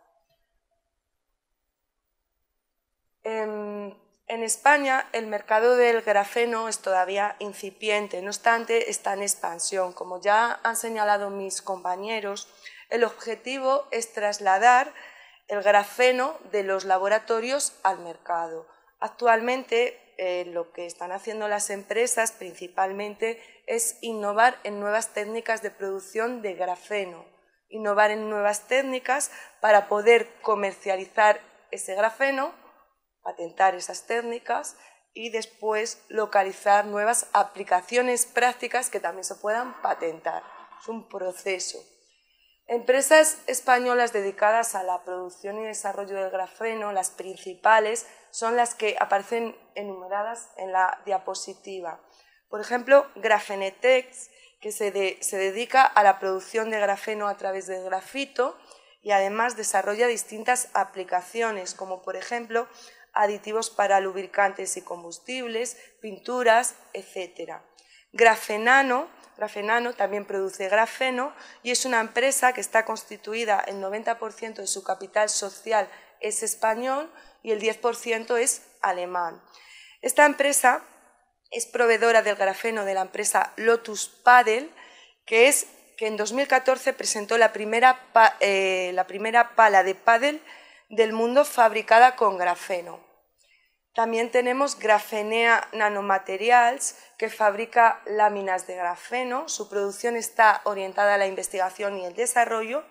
Em, en, España el mercado del grafeno es todavía incipiente, no obstante está en expansión. Como ya han señalado mis compañeros, el objetivo es trasladar el grafeno de los laboratorios al mercado. Actualmente eh, lo que están haciendo las empresas principalmente es innovar en nuevas técnicas de producción de grafeno, innovar en nuevas técnicas para poder comercializar ese grafeno, patentar esas técnicas y después localizar nuevas aplicaciones prácticas que también se puedan patentar. Es un proceso. Empresas españolas dedicadas a la producción y desarrollo del grafeno, las principales, son las que aparecen enumeradas en la diapositiva. Por ejemplo, Grafenetex, que se, dedica a la producción de grafeno a través del grafito y además desarrolla distintas aplicaciones, como por ejemplo aditivos para lubricantes y combustibles, pinturas, etc. Grafenano, Grafenano también produce grafeno y es una empresa que está constituida, el 90% de su capital social es español y el 10% es alemán. Esta empresa es proveedora del grafeno de la empresa Lotus Paddle, que es que en 2014 presentó la primera, eh, la primera pala de paddle del mundo fabricada con grafeno. También tenemos Grafenea Nanomaterials, que fabrica láminas de grafeno. Su producción está orientada a la investigación y el desarrollo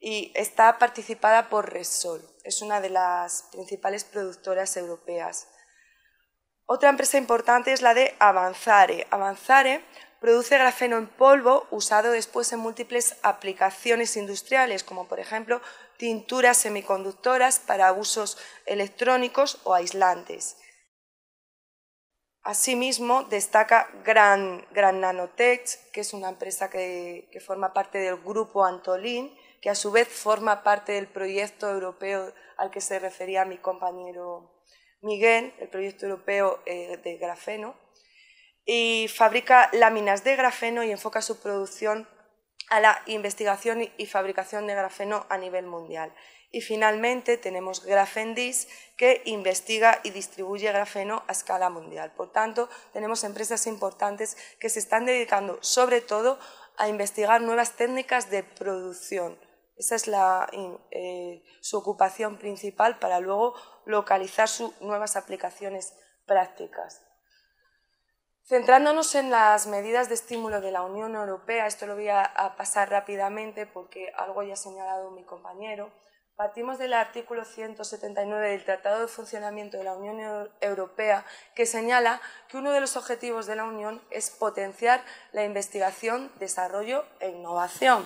y está participada por Resol. Es una de las principales productoras europeas. Otra empresa importante es la de Avanzare. Avanzare produce grafeno en polvo usado después en múltiples aplicaciones industriales, como por ejemplo tinturas semiconductoras para usos electrónicos o aislantes. Asimismo, destaca Gran, Gran Nanotech, que es una empresa que, forma parte del grupo Antolín, que a su vez forma parte del proyecto europeo al que se refería mi compañero Miguel, el proyecto europeo eh, de grafeno, y fabrica láminas de grafeno y enfoca su producción a la investigación y fabricación de grafeno a nivel mundial. Y finalmente tenemos Grafendis, que investiga y distribuye grafeno a escala mundial. Por tanto, tenemos empresas importantes que se están dedicando sobre todo a investigar nuevas técnicas de producción esa es eh, su ocupación principal para luego localizar sus nuevas aplicaciones prácticas. Centrándonos en las medidas de estímulo de la Unión Europea, esto lo voy a, a pasar rápidamente porque algo ya ha señalado mi compañero, Partimos del artículo 179 del Tratado de Funcionamiento de la Unión Europea, que señala que uno de los objetivos de la Unión es potenciar la investigación, desarrollo e innovación.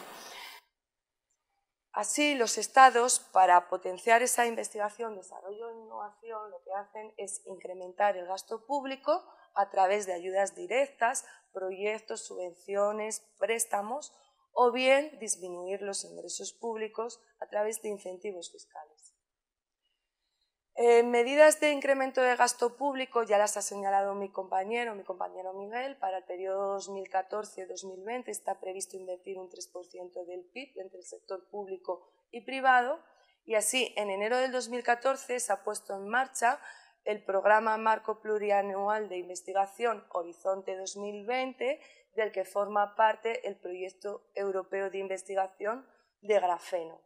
Así, los estados, para potenciar esa investigación, desarrollo e innovación, lo que hacen es incrementar el gasto público a través de ayudas directas, proyectos, subvenciones, préstamos, o bien disminuir los ingresos públicos a través de incentivos fiscales. Eh, medidas de incremento de gasto público ya las ha señalado mi compañero, mi compañero Miguel, para el periodo 2014-2020 está previsto invertir un 3% del PIB entre el sector público y privado y así en enero del 2014 se ha puesto en marcha el programa marco plurianual de investigación Horizonte 2020 del que forma parte el proyecto europeo de investigación de grafeno.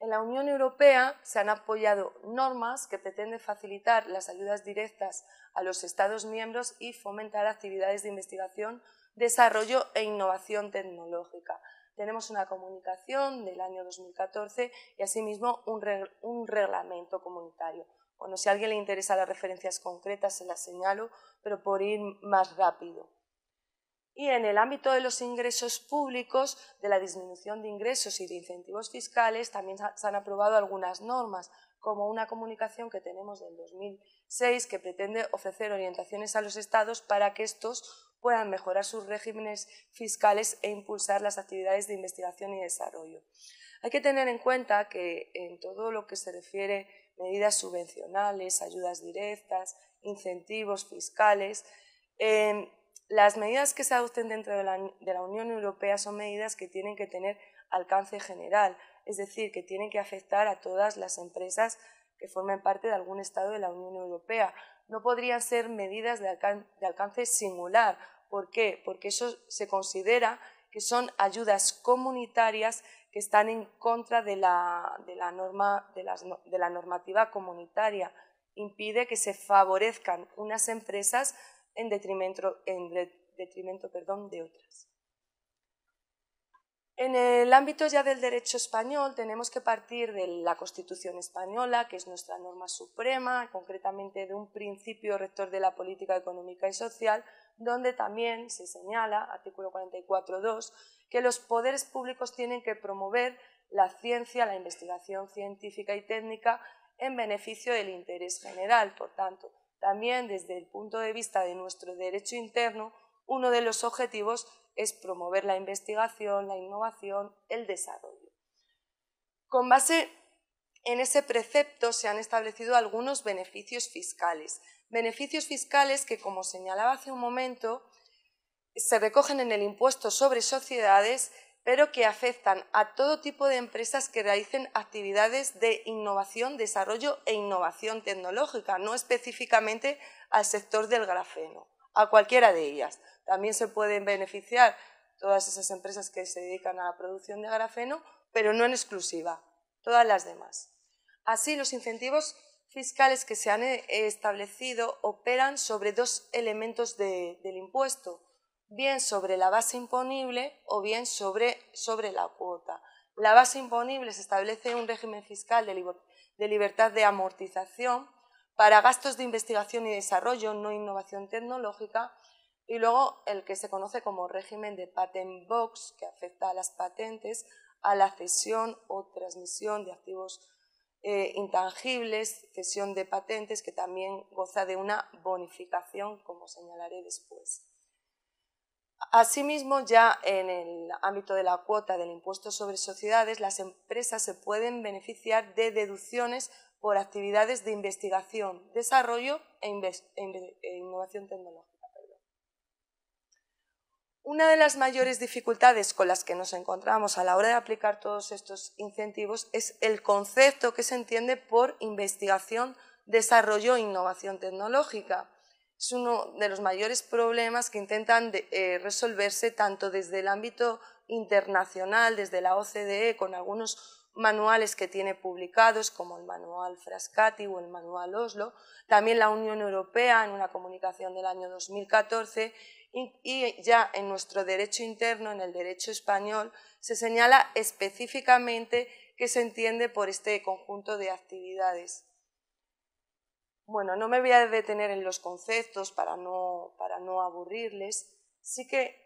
En la Unión Europea se han apoyado normas que pretenden facilitar las ayudas directas a los Estados miembros y fomentar actividades de investigación, desarrollo e innovación tecnológica. Tenemos una comunicación del año 2014 y asimismo un, reglamento comunitario. Bueno, si a alguien le interesa las referencias concretas se las señalo, pero por ir más rápido y en el ámbito de los ingresos públicos, de la disminución de ingresos y de incentivos fiscales, también se han aprobado algunas normas, como una comunicación que tenemos del 2006 que pretende ofrecer orientaciones a los estados para que estos puedan mejorar sus regímenes fiscales e impulsar las actividades de investigación y desarrollo. Hay que tener en cuenta que en todo lo que se refiere a medidas subvencionales, ayudas directas, incentivos fiscales, las medidas que se adopten dentro de la, Unión Europea son medidas que tienen que tener alcance general, es decir, que tienen que afectar a todas las empresas que formen parte de algún Estado de la Unión Europea. No podrían ser medidas de, alcance singular. ¿Por qué? Porque eso se considera que son ayudas comunitarias que están en contra de la, norma, de la normativa comunitaria. Impide que se favorezcan unas empresas en detrimento, en detrimento perdón, de otras. En el ámbito ya del derecho español tenemos que partir de la Constitución española, que es nuestra norma suprema, concretamente de un principio rector de la política económica y social, donde también se señala, artículo 44.2, que los poderes públicos tienen que promover la ciencia, la investigación científica y técnica en beneficio del interés general. Por tanto, también desde el punto de vista de nuestro derecho interno, uno de los objetivos es promover la investigación, la innovación, el desarrollo. Con base en ese precepto se han establecido algunos beneficios fiscales. Beneficios fiscales que, como señalaba hace un momento, se recogen en el impuesto sobre sociedades pero que afectan a todo tipo de empresas que realicen actividades de innovación, desarrollo e innovación tecnológica, no específicamente al sector del grafeno, a cualquiera de ellas. También se pueden beneficiar todas esas empresas que se dedican a la producción de grafeno, pero no en exclusiva, todas las demás. Así, los incentivos fiscales que se han eh, establecido operan sobre dos elementos del impuesto bien sobre la base imponible o bien sobre, la cuota. La base imponible se establece un régimen fiscal de, libertad de amortización para gastos de investigación y desarrollo, no innovación tecnológica, y luego el que se conoce como régimen de patent box, que afecta a las patentes, a la cesión o transmisión de activos eh, intangibles, cesión de patentes, que también goza de una bonificación, como señalaré después. Asimismo, ya en el ámbito de la cuota del impuesto sobre sociedades, las empresas se pueden beneficiar de deducciones por actividades de investigación, desarrollo e, e, e innovación tecnológica. Una de las mayores dificultades con las que nos encontramos a la hora de aplicar todos estos incentivos es el concepto que se entiende por investigación, desarrollo e innovación tecnológica es uno de los mayores problemas que intentan eh, resolverse tanto desde el ámbito internacional, desde la OCDE, con algunos manuales que tiene publicados, como el manual Frascati o el manual Oslo, también la Unión Europea en una comunicación del año 2014 y, y ya en nuestro derecho interno, en el derecho español, se señala específicamente qué se entiende por este conjunto de actividades. Bueno, no me voy a detener en los conceptos para no, para no aburrirles. Sí que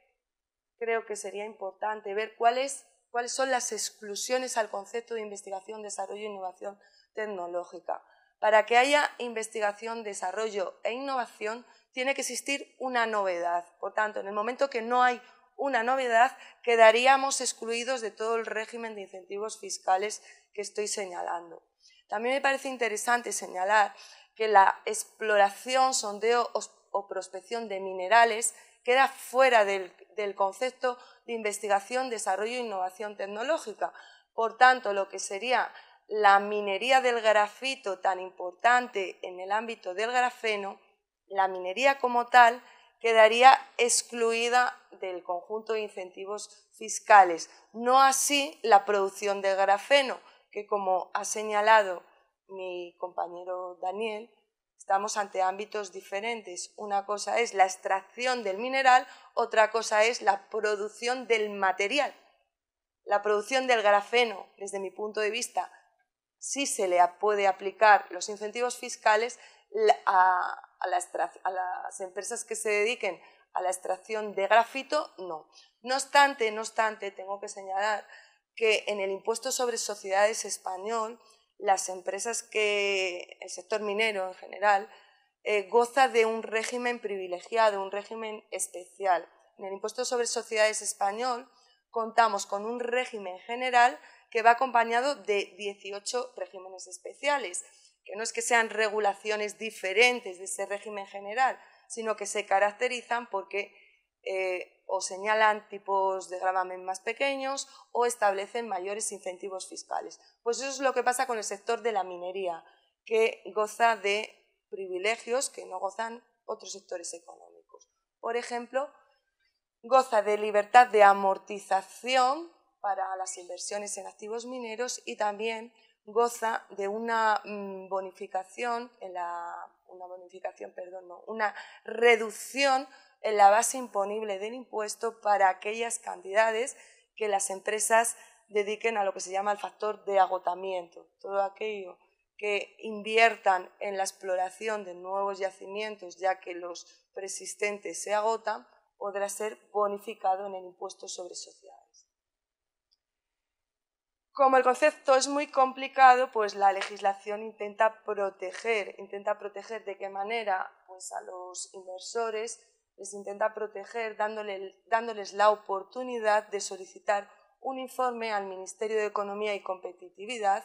creo que sería importante ver cuáles son las exclusiones al concepto de investigación, desarrollo e innovación tecnológica. Para que haya investigación, desarrollo e innovación tiene que existir una novedad. Por tanto, en el momento que no hay una novedad, quedaríamos excluidos de todo el régimen de incentivos fiscales que estoy señalando. También me parece interesante señalar que la exploración, sondeo o, prospección de minerales queda fuera del, del concepto de investigación, desarrollo e innovación tecnológica. Por tanto, lo que sería la minería del grafito tan importante en el ámbito del grafeno, la minería como tal quedaría excluida del conjunto de incentivos fiscales. No así la producción de grafeno, que como ha señalado mi compañero Daniel, estamos ante ámbitos diferentes. Una cosa es la extracción del mineral, otra cosa es la producción del material. La producción del grafeno, desde mi punto de vista, sí se le puede aplicar los incentivos fiscales a, las, las empresas que se dediquen a la extracción de grafito, no. No obstante, no obstante, tengo que señalar que en el impuesto sobre sociedades español las empresas que, el sector minero en general, eh, goza de un régimen privilegiado, un régimen especial. En el impuesto sobre sociedades español contamos con un régimen general que va acompañado de 18 regímenes especiales, que no es que sean regulaciones diferentes de ese régimen general, sino que se caracterizan porque eh, o señalan tipos de gravamen más pequeños o establecen mayores incentivos fiscales. Pues eso es lo que pasa con el sector de la minería, que goza de privilegios que no gozan otros sectores económicos. Por ejemplo, goza de libertad de amortización para las inversiones en activos mineros y también goza de una mm, bonificación, en la, una bonificación, perdón, una reducción en la base imponible del impuesto para aquellas cantidades que las empresas dediquen a lo que se llama el factor de agotamiento. Todo aquello que inviertan en la exploración de nuevos yacimientos, ya que los preexistentes se agotan, podrá ser bonificado en el impuesto sobre sociedades. Como el concepto es muy complicado, pues la legislación intenta proteger, intenta proteger de qué manera pues a los inversores les intenta proteger dándoles la oportunidad de solicitar un informe al Ministerio de Economía y Competitividad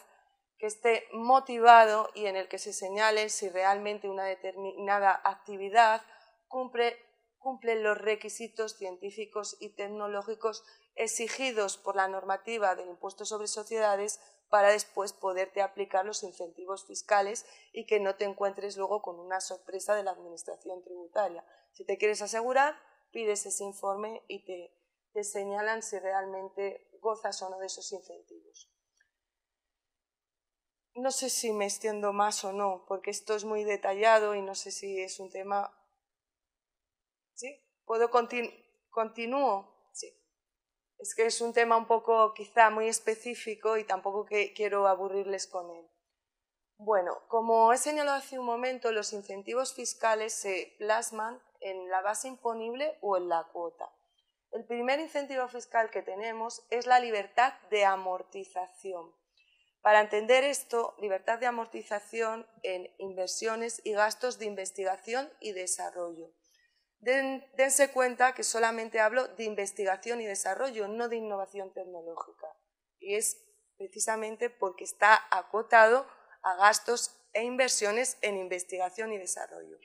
que esté motivado y en el que se señale si realmente una determinada actividad cumple los requisitos científicos y tecnológicos exigidos por la normativa del impuesto sobre sociedades para después poderte aplicar los incentivos fiscales y que no te encuentres luego con una sorpresa de la administración tributaria. Si te quieres asegurar, pides ese informe y te, señalan si realmente gozas o no de esos incentivos. No sé si me extiendo más o no, porque esto es muy detallado y no sé si es un tema... ¿Sí? ¿Puedo continuar? continúo? Es que es un tema un poco quizá muy específico y tampoco que quiero aburrirles con él. Bueno, como he señalado hace un momento, los incentivos fiscales se plasman en la base imponible o en la cuota. El primer incentivo fiscal que tenemos es la libertad de amortización. Para entender esto, libertad de amortización en inversiones y gastos de investigación y desarrollo dense cuenta que solamente hablo de investigación y desarrollo, no de innovación tecnológica. Y es precisamente porque está acotado a gastos e inversiones en investigación y desarrollo.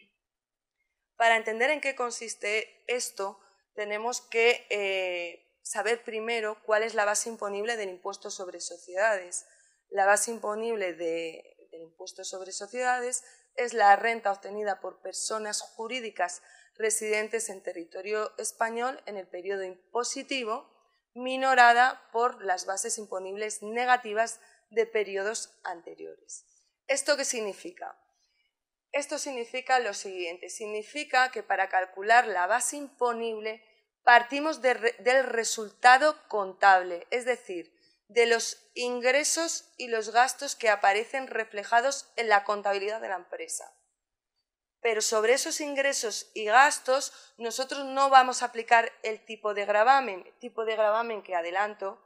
Para entender en qué consiste esto, tenemos que eh, saber primero cuál es la base imponible del impuesto sobre sociedades. La base imponible del impuesto sobre sociedades es la renta obtenida por personas jurídicas residentes en territorio español en el periodo impositivo, minorada por las bases imponibles negativas de periodos anteriores. ¿Esto qué significa? Esto significa lo siguiente, significa que para calcular la base imponible partimos del resultado contable, es decir, de los ingresos y los gastos que aparecen reflejados en la contabilidad de la empresa pero sobre esos ingresos y gastos nosotros no vamos a aplicar el tipo de gravamen. El tipo de gravamen que adelanto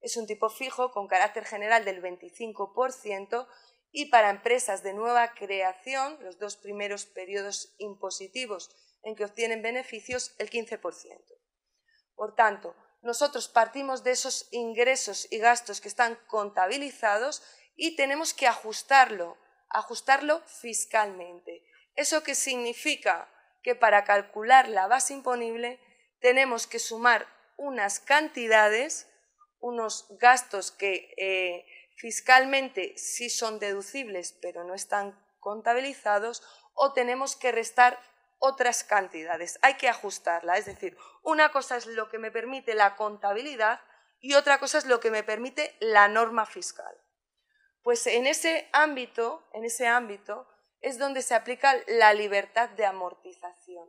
es un tipo fijo con carácter general del 25% y para empresas de nueva creación, los dos primeros periodos impositivos en que obtienen beneficios, el 15%. Por tanto, nosotros partimos de esos ingresos y gastos que están contabilizados y tenemos que ajustarlo, ajustarlo fiscalmente. ¿Eso que significa? Que para calcular la base imponible tenemos que sumar unas cantidades, unos gastos que eh, fiscalmente sí son deducibles pero no están contabilizados, o tenemos que restar otras cantidades. Hay que ajustarla, es decir, una cosa es lo que me permite la contabilidad y otra cosa es lo que me permite la norma fiscal. Pues en ese ámbito, en ese ámbito es donde se aplica la libertad de amortización.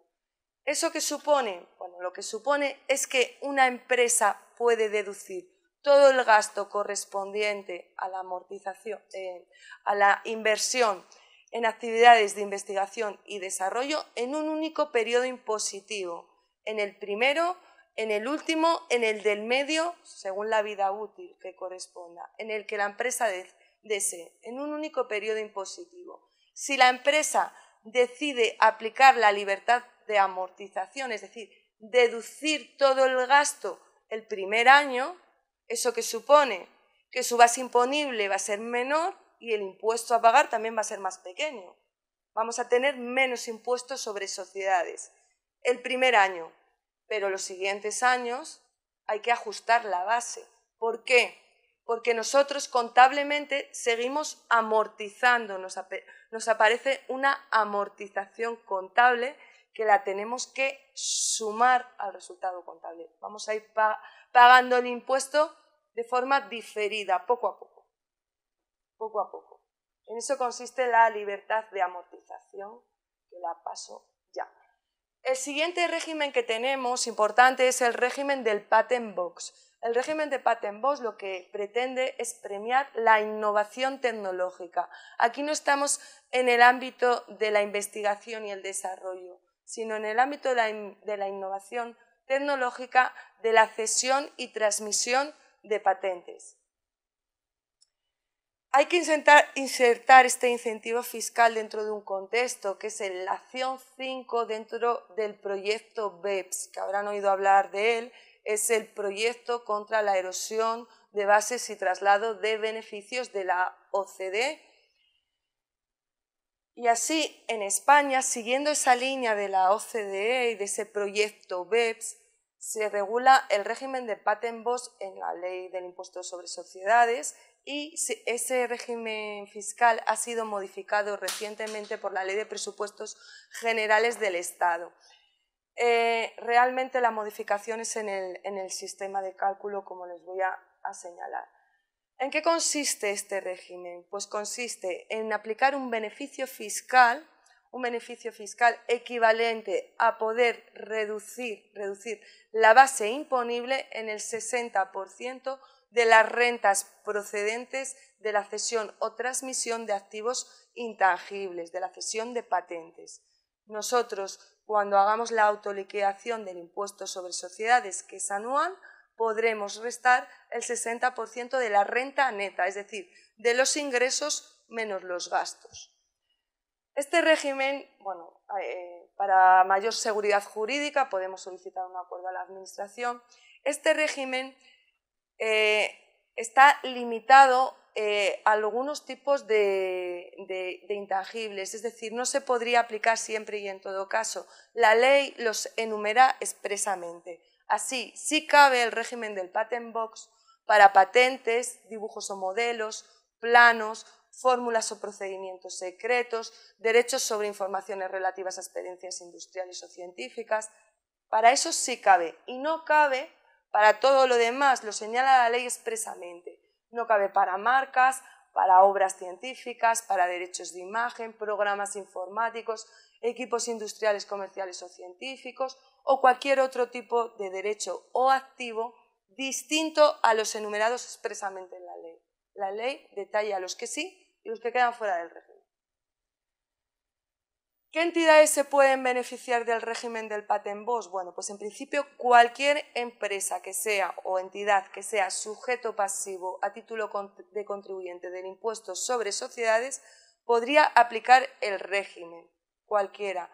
¿Eso que supone? Bueno, lo que supone es que una empresa puede deducir todo el gasto correspondiente a la amortización, eh, a la inversión en actividades de investigación y desarrollo en un único periodo impositivo, en el primero, en el último, en el del medio, según la vida útil que corresponda, en el que la empresa desee, en un único periodo impositivo. Si la empresa decide aplicar la libertad de amortización, es decir, deducir todo el gasto el primer año, eso que supone que su base imponible va a ser menor y el impuesto a pagar también va a ser más pequeño. Vamos a tener menos impuestos sobre sociedades el primer año, pero los siguientes años hay que ajustar la base. ¿Por qué? Porque nosotros contablemente seguimos amortizándonos nos aparece una amortización contable que la tenemos que sumar al resultado contable. Vamos a ir pagando el impuesto de forma diferida, poco a poco. Poco a poco. En eso consiste la libertad de amortización, que la paso ya. El siguiente régimen que tenemos importante es el régimen del patent box. El régimen de Patent lo que pretende es premiar la innovación tecnológica. Aquí no estamos en el ámbito de la investigación y el desarrollo, sino en el ámbito de la, innovación tecnológica de la cesión y transmisión de patentes. Hay que insertar, este incentivo fiscal dentro de un contexto, que es el la acción 5 dentro del proyecto BEPS, que habrán oído hablar de él, es el proyecto contra la erosión de bases y traslado de beneficios de la OCDE. Y así, en España, siguiendo esa línea de la OCDE y de ese proyecto BEPS, se regula el régimen de patenbos en la ley del impuesto sobre sociedades y ese régimen fiscal ha sido modificado recientemente por la ley de presupuestos generales del Estado eh, realmente la modificaciones en el, en el, sistema de cálculo, como les voy a, señalar. ¿En qué consiste este régimen? Pues consiste en aplicar un beneficio fiscal, un beneficio fiscal equivalente a poder reducir, reducir la base imponible en el 60% de las rentas procedentes de la cesión o transmisión de activos intangibles, de la cesión de patentes. Nosotros cuando hagamos la autoliquidación del impuesto sobre sociedades, que es anual, podremos restar el 60% de la renta neta, es decir, de los ingresos menos los gastos. Este régimen, bueno, eh, para mayor seguridad jurídica podemos solicitar un acuerdo a la Administración. Este régimen eh, está limitado eh, algunos tipos de, de, intangibles, es decir, no se podría aplicar siempre y en todo caso. La ley los enumera expresamente. Así, sí cabe el régimen del patent box para patentes, dibujos o modelos, planos, fórmulas o procedimientos secretos, derechos sobre informaciones relativas a experiencias industriales o científicas. Para eso sí cabe y no cabe para todo lo demás, lo señala la ley expresamente. No cabe para marcas, para obras científicas, para derechos de imagen, programas informáticos, equipos industriales, comerciales o científicos o cualquier otro tipo de derecho o activo distinto a los enumerados expresamente en la ley. La ley detalla los que sí y los que quedan fuera del régimen. ¿Qué entidades se pueden beneficiar del régimen del Patent Box? Bueno, pues en principio cualquier empresa que sea o entidad que sea sujeto pasivo a título de contribuyente del impuesto sobre sociedades podría aplicar el régimen, cualquiera,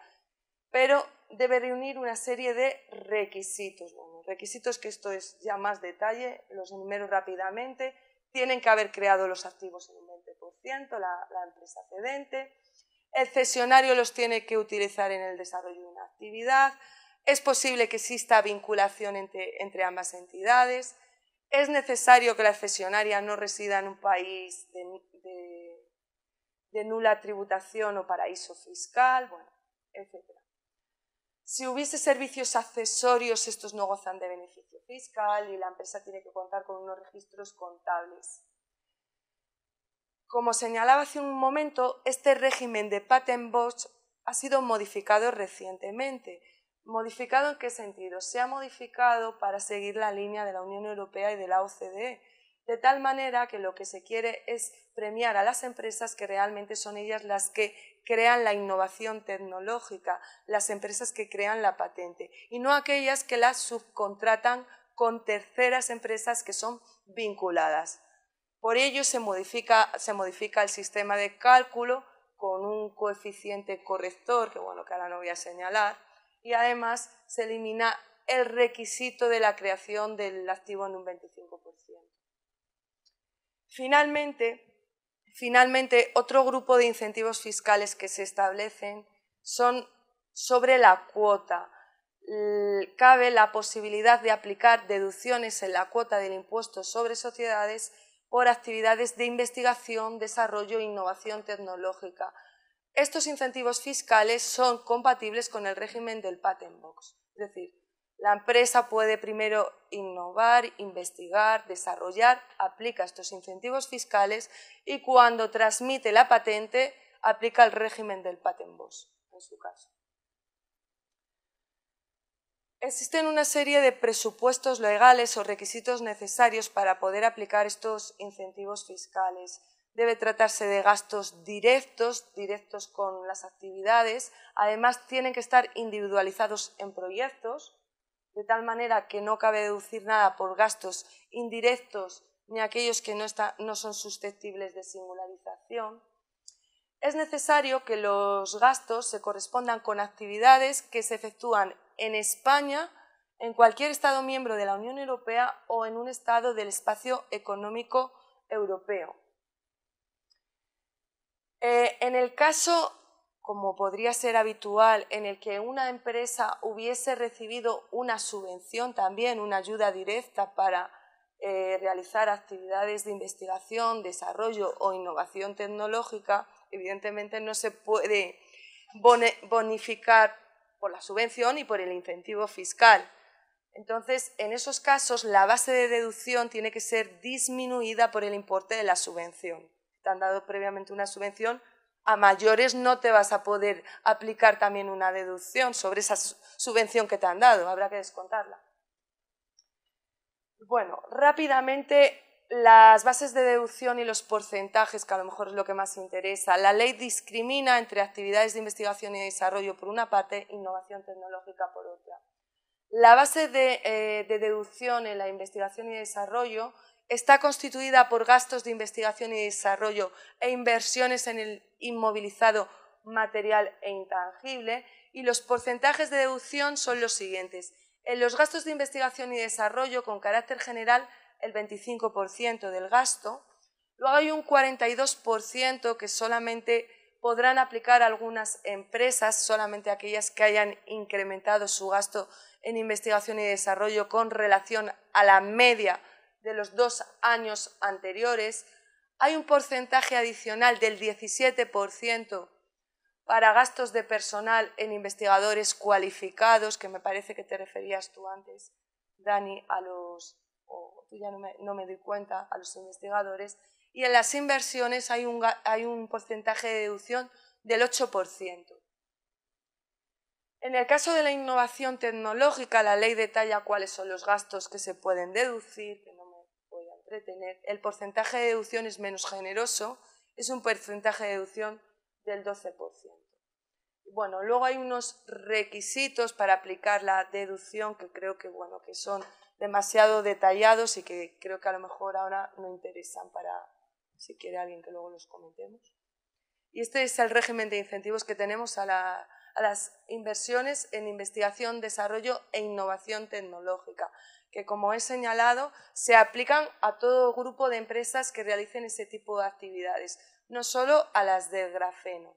pero debe reunir una serie de requisitos. Bueno, requisitos que esto es ya más detalle, los enumero rápidamente. Tienen que haber creado los activos en un 20%, la empresa cedente el cesionario los tiene que utilizar en el desarrollo de una actividad. Es posible que exista vinculación entre, ambas entidades. Es necesario que la cesionaria no resida en un país de, nula tributación o paraíso fiscal, bueno, etc. Si hubiese servicios accesorios, estos no gozan de beneficio fiscal y la empresa tiene que contar con unos registros contables como señalaba hace un momento, este régimen de patent box ha sido modificado recientemente. ¿Modificado en qué sentido? Se ha modificado para seguir la línea de la Unión Europea y de la OCDE, de tal manera que lo que se quiere es premiar a las empresas que realmente son ellas las que crean la innovación tecnológica, las empresas que crean la patente, y no aquellas que las subcontratan con terceras empresas que son vinculadas. Por ello se modifica, se modifica el sistema de cálculo con un coeficiente corrector, que bueno, que ahora no voy a señalar, y además se elimina el requisito de la creación del activo en un 25%. Finalmente, finalmente, otro grupo de incentivos fiscales que se establecen son sobre la cuota. Cabe la posibilidad de aplicar deducciones en la cuota del impuesto sobre sociedades por actividades de investigación, desarrollo e innovación tecnológica. Estos incentivos fiscales son compatibles con el régimen del Patent Box, es decir, la empresa puede primero innovar, investigar, desarrollar, aplica estos incentivos fiscales y cuando transmite la patente aplica el régimen del Patent Box, en su caso. Existen una serie de presupuestos legales o requisitos necesarios para poder aplicar estos incentivos fiscales. Debe tratarse de gastos directos, directos con las actividades. Además, tienen que estar individualizados en proyectos, de tal manera que no cabe deducir nada por gastos indirectos ni aquellos que no, no son susceptibles de singularización es necesario que los gastos se correspondan con actividades que se efectúan en España, en cualquier Estado miembro de la Unión Europea o en un Estado del Espacio Económico Europeo. Eh, en el caso, como podría ser habitual, en el que una empresa hubiese recibido una subvención también, una ayuda directa para eh, realizar actividades de investigación, desarrollo o innovación tecnológica, evidentemente no se puede bonificar por la subvención y por el incentivo fiscal. Entonces, en esos casos, la base de deducción tiene que ser disminuida por el importe de la subvención. Te han dado previamente una subvención, a mayores no te vas a poder aplicar también una deducción sobre esa subvención que te han dado, habrá que descontarla. Bueno, rápidamente las bases de deducción y los porcentajes, que a lo mejor es lo que más interesa. La ley discrimina entre actividades de investigación y desarrollo por una parte, innovación tecnológica por otra. La base de, eh, de deducción en la investigación y desarrollo está constituida por gastos de investigación y desarrollo e inversiones en el inmovilizado material e intangible y los porcentajes de deducción son los siguientes. En los gastos de investigación y desarrollo con carácter general el 25% del gasto, luego hay un 42% que solamente podrán aplicar algunas empresas, solamente aquellas que hayan incrementado su gasto en investigación y desarrollo con relación a la media de los dos años anteriores, hay un porcentaje adicional del 17% para gastos de personal en investigadores cualificados, que me parece que te referías tú antes, Dani, a los, o ya no me, doy cuenta, a los investigadores, y en las inversiones hay un, porcentaje de deducción del 8%. En el caso de la innovación tecnológica, la ley detalla cuáles son los gastos que se pueden deducir, que no me voy a entretener. El porcentaje de deducción es menos generoso, es un porcentaje de deducción del 12%. Bueno, luego hay unos requisitos para aplicar la deducción que creo que, bueno, que son demasiado detallados y que creo que a lo mejor ahora no interesan para, si quiere alguien que luego los comentemos. Y este es el régimen de incentivos que tenemos a, las inversiones en investigación, desarrollo e innovación tecnológica, que como he señalado, se aplican a todo grupo de empresas que realicen ese tipo de actividades, no solo a las del grafeno,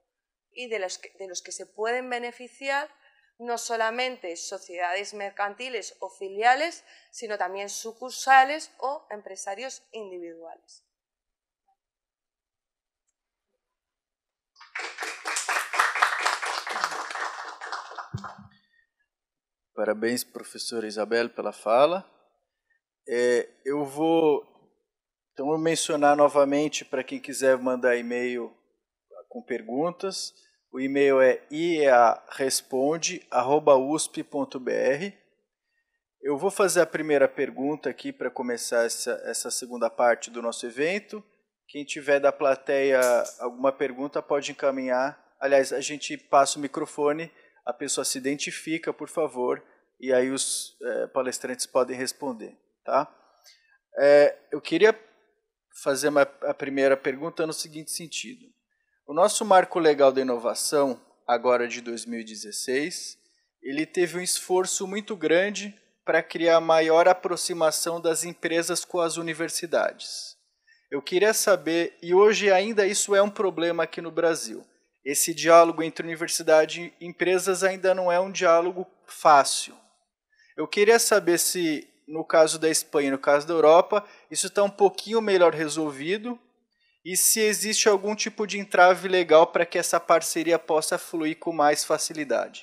y de los que se pueden beneficiar no solamente sociedades mercantiles o filiales, sino también sucursales o empresarios individuales. Parabéns, professora Isabel, pela fala. É, eu vou então eu mencionar novamente para quem quiser mandar e-mail com perguntas. O e-mail é iaresponde.usp.br. Eu vou fazer a primeira pergunta aqui para começar essa, essa segunda parte do nosso evento. Quem tiver da plateia alguma pergunta pode encaminhar. Aliás, a gente passa o microfone, a pessoa se identifica, por favor, e aí os é, palestrantes podem responder. Tá? É, eu queria fazer uma, a primeira pergunta no seguinte sentido. O nosso marco legal da inovação, agora de 2016, ele teve um esforço muito grande para criar maior aproximação das empresas com as universidades. Eu queria saber, e hoje ainda isso é um problema aqui no Brasil. Esse diálogo entre universidade e empresas ainda não é um diálogo fácil. Eu queria saber se, no caso da Espanha e no caso da Europa, isso está um pouquinho melhor resolvido ¿Y e si existe algún tipo de entrave legal para que esa parceria possa fluir com mais facilidade.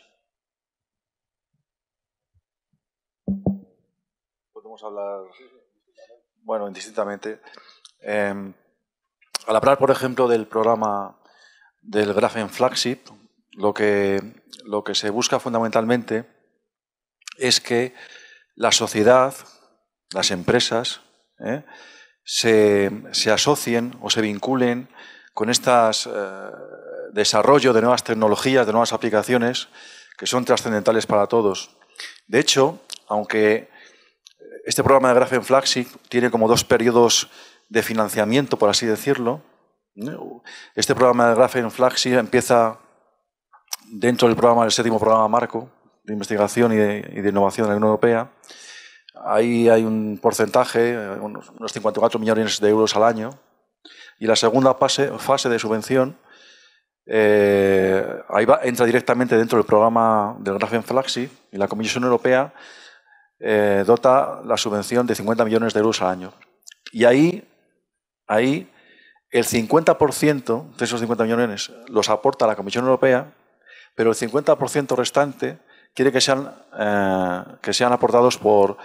Podemos hablar, bueno, indistintamente. Em, al hablar, por ejemplo, del programa del Grafen Flagship, lo que, lo que se busca fundamentalmente es que la sociedad, las empresas, eh, se, se asocien o se vinculen con este desarrollo de nuevas tecnologías, de nuevas aplicaciones, que son trascendentales para todos. De hecho, aunque este programa de Grafen Flagship tiene como dos periodos de financiamiento, por así decirlo, este programa de Grafen Flaxi empieza dentro del programa del séptimo programa Marco de investigación y de innovación de la Unión Europea, Ahí hay un porcentaje, eh, unos, 54 millones de euros al año. Y la segunda fase, de subvención, eh, ahí entra directamente dentro del programa del Rafen Flaxi y la Comisión Europea eh, dota la subvención de 50 millones de euros al año. Y ahí, ahí el 50% de esos 50 millones los aporta la Comisión Europea, pero el 50% restante quiere que sean, eh, que sean aportados por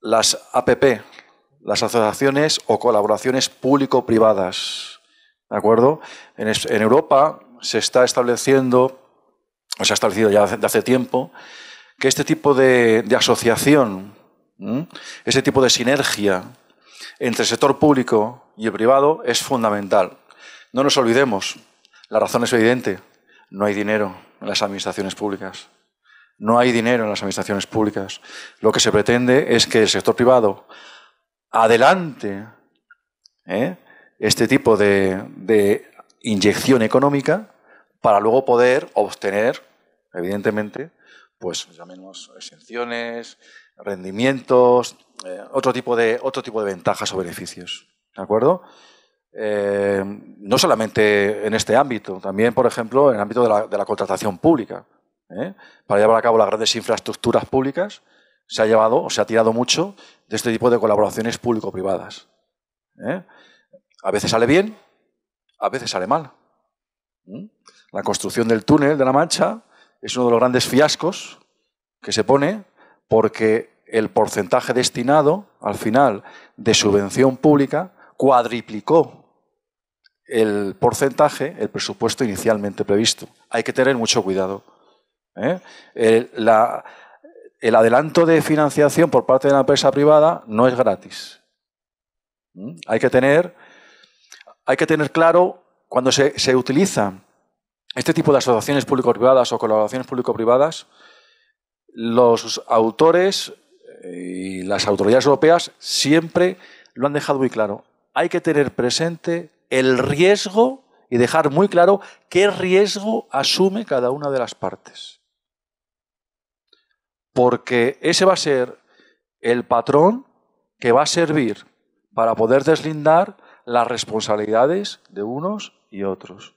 las APP, las asociaciones o colaboraciones público-privadas. ¿De acuerdo? En, Europa se está estableciendo, o se ha establecido ya de hace tiempo, que este tipo de, asociación, ese este tipo de sinergia entre el sector público y el privado es fundamental. No nos olvidemos, la razón es evidente, no hay dinero en las administraciones públicas. No hay dinero en las administraciones públicas. Lo que se pretende es que el sector privado adelante ¿eh? este tipo de, inyección económica para luego poder obtener, evidentemente, pues llamemos exenciones, rendimientos, eh, otro, tipo de, otro tipo de ventajas o beneficios. ¿De acuerdo? Eh, no solamente en este ámbito, también, por ejemplo, en el ámbito de la, de la contratación pública. ¿eh? para llevar a cabo las grandes infraestructuras públicas, se ha llevado o se ha tirado mucho de este tipo de colaboraciones público-privadas. ¿eh? A veces sale bien, a veces sale mal. La construcción del túnel de la Mancha es uno de los grandes fiascos que se pone porque el porcentaje destinado al final de subvención pública cuadriplicó el porcentaje, el presupuesto inicialmente previsto. Hay que tener mucho cuidado. ¿eh? El, adelanto de financiación por parte de la empresa privada no es gratis. ¿Mm? Hay, que tener, claro cuando se, se utilizan este tipo de asociaciones público-privadas o colaboraciones público-privadas, los autores eh, y las autoridades europeas siempre lo han dejado muy claro. Hay que tener presente el riesgo y dejar muy claro qué riesgo asume cada una de las partes porque ese va a ser el patrón que va a servir para poder deslindar las responsabilidades de unos y otros.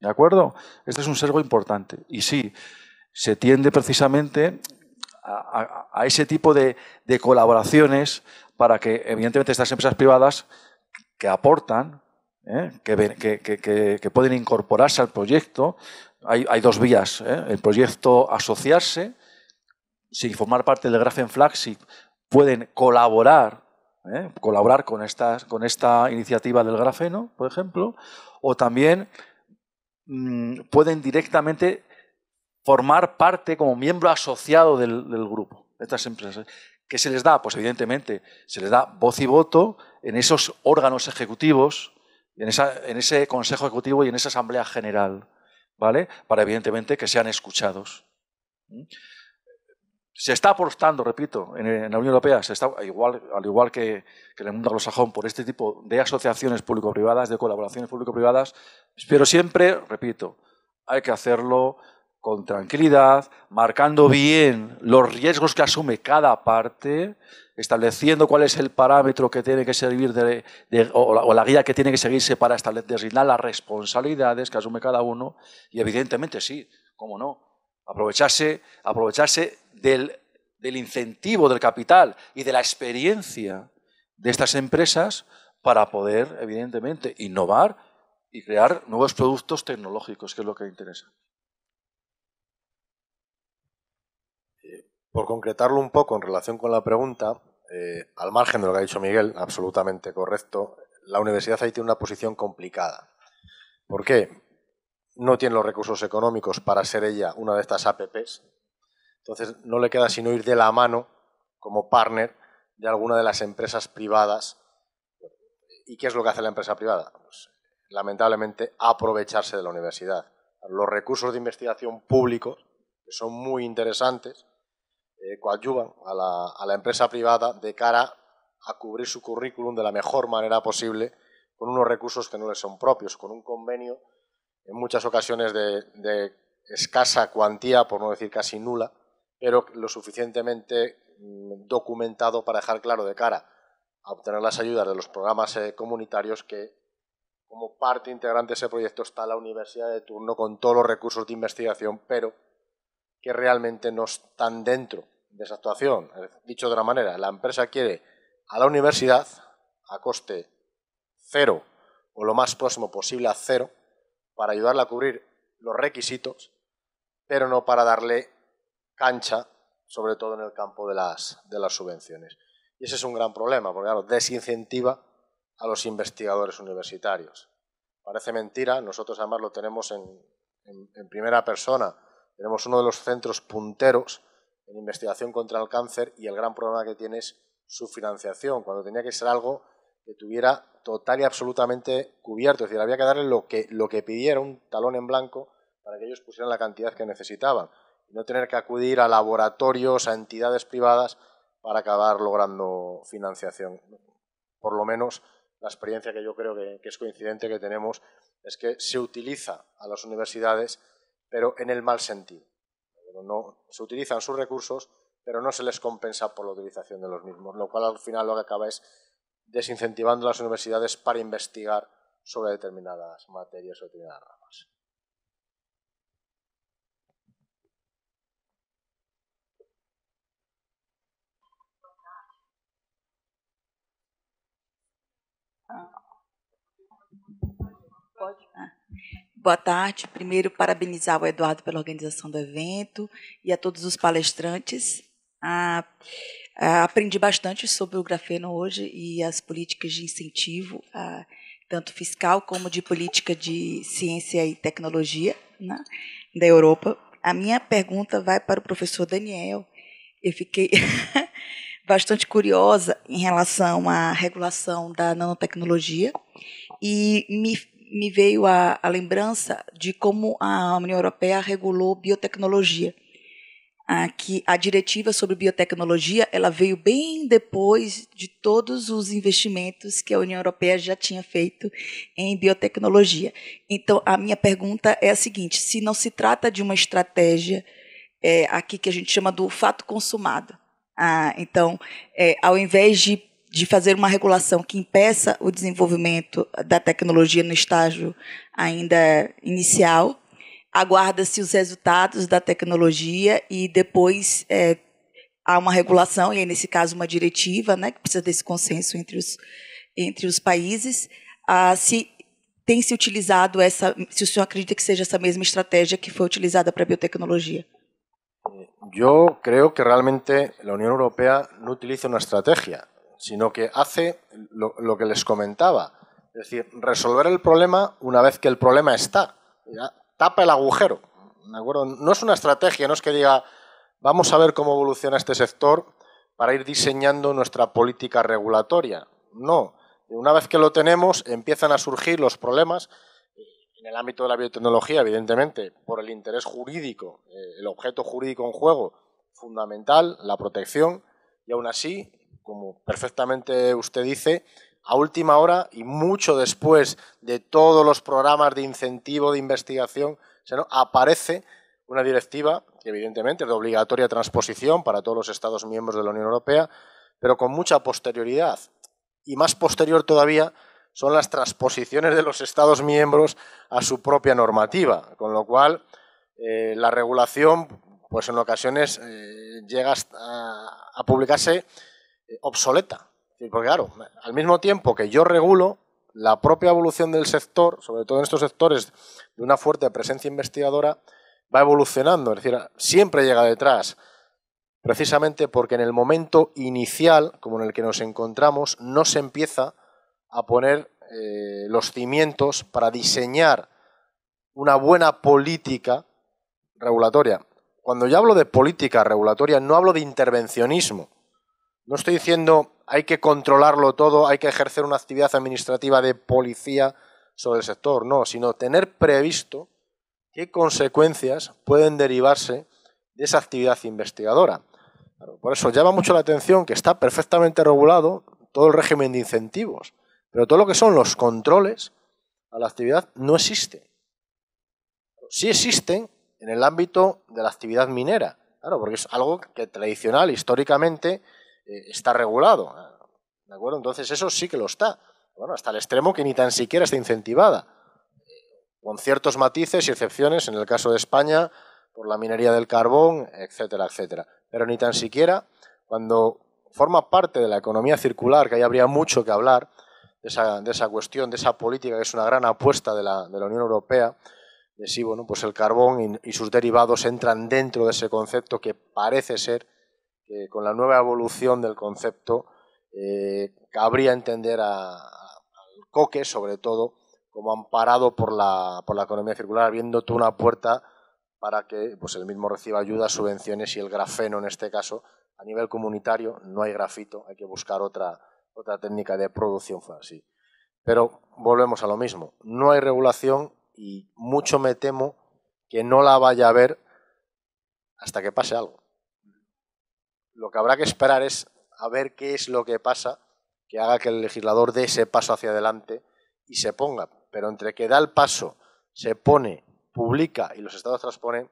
¿De acuerdo? Este es un sergo importante. Y sí, se tiende precisamente a, ese tipo de, colaboraciones para que, evidentemente, estas empresas privadas que aportan, ¿eh? Que, pueden incorporarse al proyecto. Hay, dos vías, ¿eh? el proyecto asociarse si formar parte del Grafen Flagship pueden colaborar, ¿eh? colaborar con, estas, con esta iniciativa del grafeno, por ejemplo, o también mm, pueden directamente formar parte como miembro asociado del, grupo, estas empresas. ¿Qué se les da? Pues evidentemente se les da voz y voto en esos órganos ejecutivos, en, esa, en ese Consejo Ejecutivo y en esa Asamblea General, ¿vale? Para evidentemente que sean escuchados se está apostando, repito, en, la Unión Europea, se está, igual, al igual que, en el mundo anglosajón, por este tipo de asociaciones público-privadas, de colaboraciones público-privadas, pero siempre, repito, hay que hacerlo con tranquilidad, marcando bien los riesgos que asume cada parte, estableciendo cuál es el parámetro que tiene que servir de, o, la, guía que tiene que seguirse para designar las responsabilidades que asume cada uno y evidentemente sí, cómo no, aprovecharse, aprovecharse del, incentivo, del capital y de la experiencia de estas empresas para poder, evidentemente, innovar y crear nuevos productos tecnológicos, que es lo que interesa. Eh, por concretarlo un poco en relación con la pregunta, eh, al margen de lo que ha dicho Miguel, absolutamente correcto, la universidad ahí tiene una posición complicada. ¿Por qué? No tiene los recursos económicos para ser ella una de estas APPs, entonces no le queda sino ir de la mano como partner de alguna de las empresas privadas. ¿Y qué es lo que hace la empresa privada? Pues, lamentablemente aprovecharse de la universidad. Los recursos de investigación públicos, que son muy interesantes, eh, coadyuvan a la, empresa privada de cara a cubrir su currículum de la mejor manera posible con unos recursos que no les son propios, con un convenio en muchas ocasiones de escasa cuantía, por no decir casi nula, pero lo suficientemente mm, documentado para dejar claro de cara a obtener las ayudas de los programas eh, comunitarios que como parte integrante de ese proyecto está la universidad de turno con todos los recursos de investigación, pero que realmente no están dentro de esa actuación. Dicho de otra manera, la empresa quiere a la universidad a coste cero o lo más próximo posible a cero para ayudarla a cubrir los requisitos, pero no para darle cancha, sobre todo en el campo de las, de las subvenciones. Y ese es un gran problema, porque desincentiva a los investigadores universitarios. Parece mentira, nosotros además lo tenemos en, primera persona. Tenemos uno de los centros punteros en investigación contra el cáncer y el gran problema que tiene es su financiación, cuando tenía que ser algo que tuviera total y absolutamente cubierto. Es decir, había que darle lo que, lo que pidiera, un talón en blanco, para que ellos pusieran la cantidad que necesitaban no tener que acudir a laboratorios, a entidades privadas para acabar logrando financiación. Por lo menos la experiencia que yo creo que, es coincidente que tenemos es que se utiliza a las universidades, pero en el mal sentido. No, se utilizan sus recursos, pero no se les compensa por la utilización de los mismos, lo cual al final lo que acaba es desincentivando a las universidades para investigar sobre determinadas materias o determinadas ramas. Boa tarde. Primeiro, parabenizar o Eduardo pela organização do evento e a todos os palestrantes. Ah, ah, aprendi bastante sobre o grafeno hoje e as políticas de incentivo, ah, tanto fiscal como de política de ciência e tecnologia né, da Europa. A minha pergunta vai para o professor Daniel. Eu fiquei [LAUGHS] bastante curiosa em relação à regulação da nanotecnologia e me me veio a, a lembrança de como a União Europeia regulou biotecnologia. A, ah, que a diretiva sobre biotecnologia ela veio bem depois de todos os investimentos que a União Europeia já tinha feito em biotecnologia. Então, a minha pergunta é a seguinte: se não se trata de uma estratégia é, aqui que a gente chama do fato consumado, ah, então, é, ao invés de de fazer uma regulação que impeça o desenvolvimento da tecnologia no estágio ainda inicial. Aguarda-se os resultados da tecnologia e depois é, há uma regulação, e aí, nesse caso uma diretiva, né, que precisa desse consenso entre os, entre os países. Ah, se tem se utilizado essa, se o senhor acredita que seja essa mesma estratégia que foi utilizada para a biotecnologia? Eu creio que realmente a União Europeia não utiliza uma estratégia. sino que hace lo, que les comentaba. Es decir, resolver el problema una vez que el problema está. tapa el agujero. No es una estrategia, no es que diga, vamos a ver cómo evoluciona este sector para ir diseñando nuestra política regulatoria. No. Una vez que lo tenemos, empiezan a surgir los problemas eh, en el ámbito de la biotecnología, evidentemente, por el interés jurídico, eh, el objeto jurídico en juego, fundamental, la protección, y aún así como perfectamente usted dice, a última hora y mucho después de todos los programas de incentivo de investigación, aparece una directiva, que evidentemente es de obligatoria transposición para todos los Estados miembros de la Unión Europea, pero con mucha posterioridad. Y más posterior todavía son las transposiciones de los Estados miembros a su propia normativa, con lo cual eh, la regulación, pues en ocasiones eh, llega a publicarse obsoleta. Porque claro, al mismo tiempo que yo regulo, la propia evolución del sector, sobre todo en estos sectores de una fuerte presencia investigadora, va evolucionando. Es decir, siempre llega detrás, precisamente porque en el momento inicial, como en el que nos encontramos, no se empieza a poner eh, los cimientos para diseñar una buena política regulatoria. Cuando yo hablo de política regulatoria, no hablo de intervencionismo no estoy diciendo hay que controlarlo todo, hay que ejercer una actividad administrativa de policía sobre el sector, no, sino tener previsto qué consecuencias pueden derivarse de esa actividad investigadora. Por eso llama mucho la atención que está perfectamente regulado todo el régimen de incentivos, pero todo lo que son los controles a la actividad no existe. Sí existen en el ámbito de la actividad minera, claro, porque es algo que tradicional, históricamente, eh, está regulado. ¿eh? ¿De acuerdo? Entonces eso sí que lo está. Bueno, hasta el extremo que ni tan siquiera está incentivada. Eh, con ciertos matices y excepciones, en el caso de España, por la minería del carbón, etcétera, etcétera. Pero ni tan siquiera cuando forma parte de la economía circular, que ahí habría mucho que hablar, de esa, de esa cuestión, de esa política que es una gran apuesta de la, de la Unión Europea, de si bueno, pues el carbón y sus derivados entran dentro de ese concepto que parece ser eh, con la nueva evolución del concepto, eh, cabría entender a, al coque, sobre todo, como amparado por la, economía circular, abriéndote una puerta para que pues, el mismo reciba ayudas, subvenciones y el grafeno, en este caso, a nivel comunitario, no hay grafito, hay que buscar otra, otra técnica de producción así. Pero volvemos a lo mismo, no hay regulación y mucho me temo que no la vaya a haber hasta que pase algo lo que habrá que esperar es a ver qué es lo que pasa que haga que el legislador dé ese paso hacia adelante y se ponga. Pero entre que da el paso, se pone, publica y los estados transponen,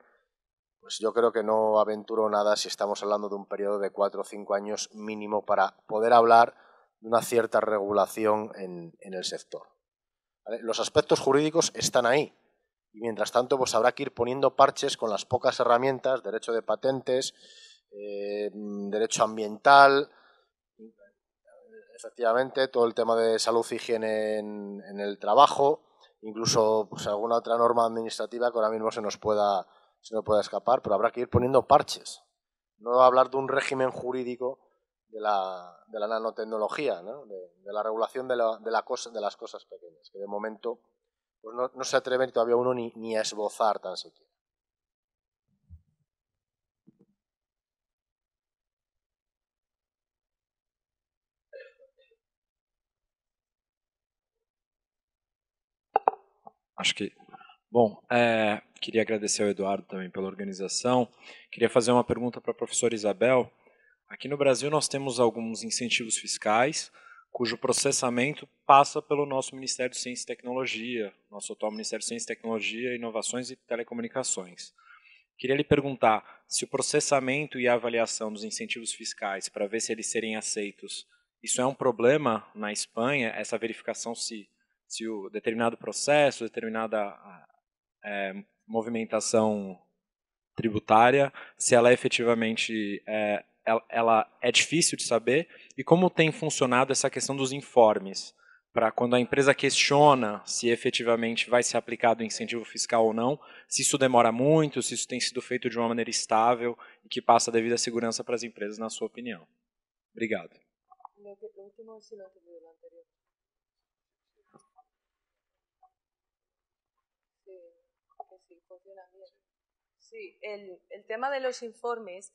pues yo creo que no aventuro nada si estamos hablando de un periodo de cuatro o cinco años mínimo para poder hablar de una cierta regulación en, el sector. Los aspectos jurídicos están ahí. Y mientras tanto, pues habrá que ir poniendo parches con las pocas herramientas, derecho de patentes, eh, derecho ambiental, efectivamente, todo el tema de salud y higiene en, el trabajo, incluso pues, alguna otra norma administrativa que ahora mismo se nos pueda se nos pueda escapar, pero habrá que ir poniendo parches. No hablar de un régimen jurídico de la, de la nanotecnología, de, la regulación de, cosa, de las cosas pequeñas, que de momento pues no, no se atreve todavía uno ni, ni a esbozar tan siquiera. Acho que. Bom, é, queria agradecer ao Eduardo também pela organização. Queria fazer uma pergunta para a professora Isabel. Aqui no Brasil nós temos alguns incentivos fiscais cujo processamento passa pelo nosso Ministério de Ciência e Tecnologia, nosso atual Ministério de Ciência e Tecnologia, Inovações e Telecomunicações. Queria lhe perguntar se o processamento e a avaliação dos incentivos fiscais para ver se eles serem aceitos, isso é um problema na Espanha, essa verificação se se o determinado processo, determinada é, movimentação tributária, se ela efetivamente é, eh, ela, ela é difícil de saber e como tem funcionado essa questão dos informes para quando a empresa questiona se efetivamente vai ser aplicado o incentivo fiscal ou não, se isso demora muito, se isso tem sido feito de uma maneira estável e que passa devida segurança para as empresas, na sua opinião. Obrigado. funciona bien. Sí, el, el tema de los informes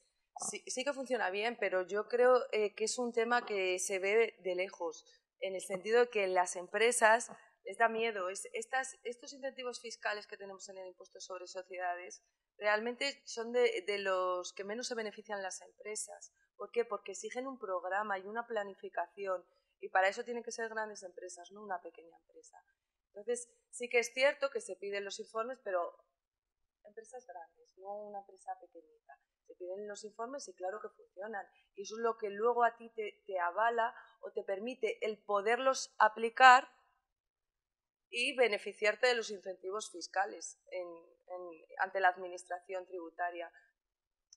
sí, que funciona bien, pero yo creo eh, que es un tema que se ve de lejos, en el sentido de que las empresas les da miedo. Es, estas, estos incentivos fiscales que tenemos en el impuesto sobre sociedades realmente son de, de los que menos se benefician las empresas. ¿Por qué? Porque exigen un programa y una planificación y para eso tienen que ser grandes empresas, no una pequeña empresa. Entonces, sí que es cierto que se piden los informes, pero empresas grandes, no una empresa pequeñita. Se piden los informes y claro que funcionan. Y eso es lo que luego a ti te, avala o te permite el poderlos aplicar y beneficiarte de los incentivos fiscales ante la administración tributaria.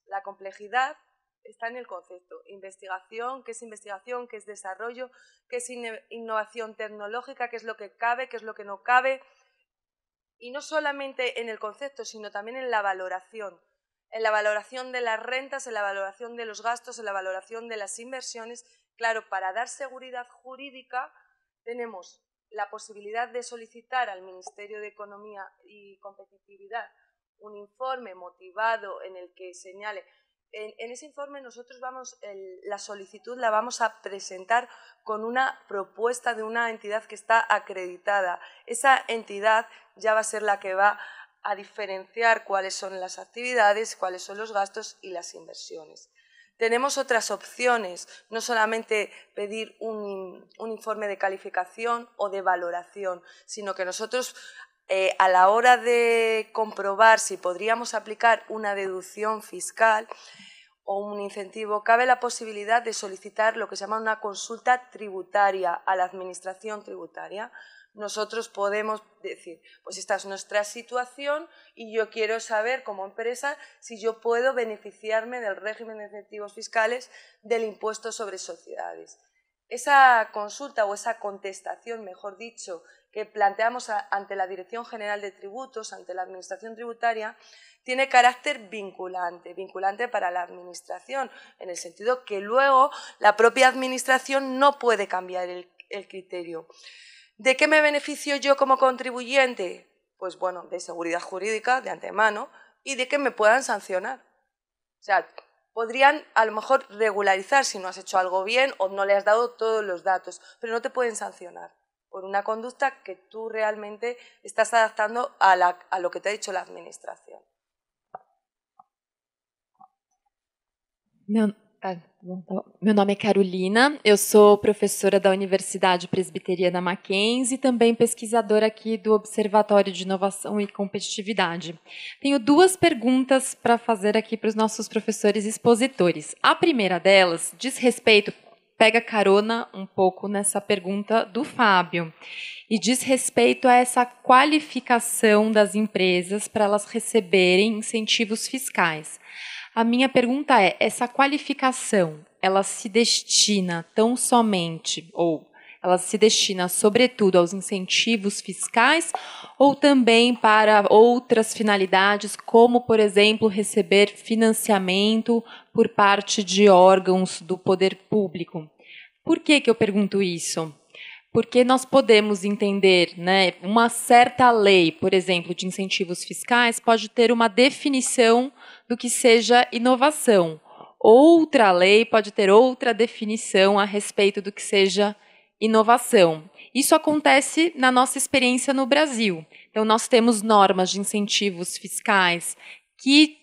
La complejidad está en el concepto. Investigación, qué es investigación, qué es desarrollo, qué es innovación tecnológica, qué es lo que cabe, qué es lo que no cabe, y no solamente en el concepto, sino también en la valoración, en la valoración de las rentas, en la valoración de los gastos, en la valoración de las inversiones. Claro, para dar seguridad jurídica tenemos la posibilidad de solicitar al Ministerio de Economía y Competitividad un informe motivado en el que señale en, ese informe nosotros vamos, la solicitud la vamos a presentar con una propuesta de una entidad que está acreditada. Esa entidad ya va a ser la que va a diferenciar cuáles son las actividades, cuáles son los gastos y las inversiones. Tenemos otras opciones, no solamente pedir un, un, informe de calificación o de valoración, sino que nosotros eh, a la hora de comprobar si podríamos aplicar una deducción fiscal o un incentivo, cabe la posibilidad de solicitar lo que se llama una consulta tributaria a la Administración tributaria. Nosotros podemos decir, pues esta es nuestra situación y yo quiero saber como empresa si yo puedo beneficiarme del régimen de incentivos fiscales del impuesto sobre sociedades. Esa consulta o esa contestación, mejor dicho, que planteamos ante la Dirección General de Tributos, ante la Administración Tributaria, tiene carácter vinculante, vinculante para la Administración, en el sentido que luego la propia Administración no puede cambiar el, criterio. ¿De qué me beneficio yo como contribuyente? Pues bueno, de seguridad jurídica de antemano y de que me puedan sancionar. O podrían a lo mejor regularizar si no has hecho algo bien o no le has dado todos los datos, pero no te pueden sancionar por una conducta que tú realmente estás adaptando a, lo que te ha dicho la administración. Tá, Meu nome é Carolina, eu sou professora da Universidade Presbiteriana Mackenzie e também pesquisadora aqui do Observatório de Inovação e Competitividade. Tenho duas perguntas para fazer aqui para os nossos professores expositores. A primeira delas diz respeito, pega carona um pouco nessa pergunta do Fábio, e diz respeito a essa qualificação das empresas para elas receberem incentivos fiscais. A minha pergunta é: essa qualificação, ela se destina tão somente ou ela se destina sobretudo aos incentivos fiscais ou também para outras finalidades, como, por exemplo, receber financiamento por parte de órgãos do poder público? Por que, que eu pergunto isso? Porque nós podemos entender, né, uma certa lei, por exemplo, de incentivos fiscais, pode ter uma definição do que seja inovação. Outra lei pode ter outra definição a respeito do que seja inovação. Isso acontece na nossa experiência no Brasil. Então, nós temos normas de incentivos fiscais que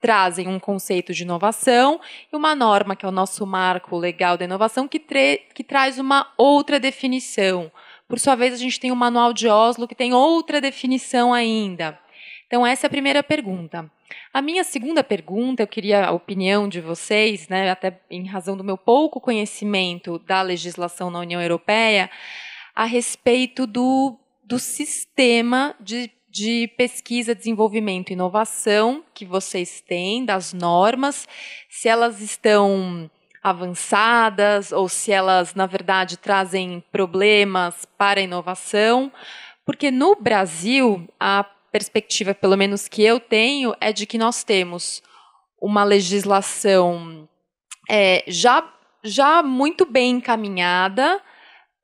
trazem um conceito de inovação e uma norma, que é o nosso marco legal da inovação, que, que traz uma outra definição. Por sua vez, a gente tem o Manual de Oslo, que tem outra definição ainda. Então, essa é a primeira pergunta. A minha segunda pergunta, eu queria a opinião de vocês, né, até em razão do meu pouco conhecimento da legislação na União Europeia, a respeito do, do sistema de, de pesquisa, desenvolvimento e inovação que vocês têm, das normas, se elas estão avançadas ou se elas, na verdade, trazem problemas para a inovação. Porque no Brasil, a perspectiva, pelo menos que eu tenho, é de que nós temos uma legislação é, já, já muito bem encaminhada,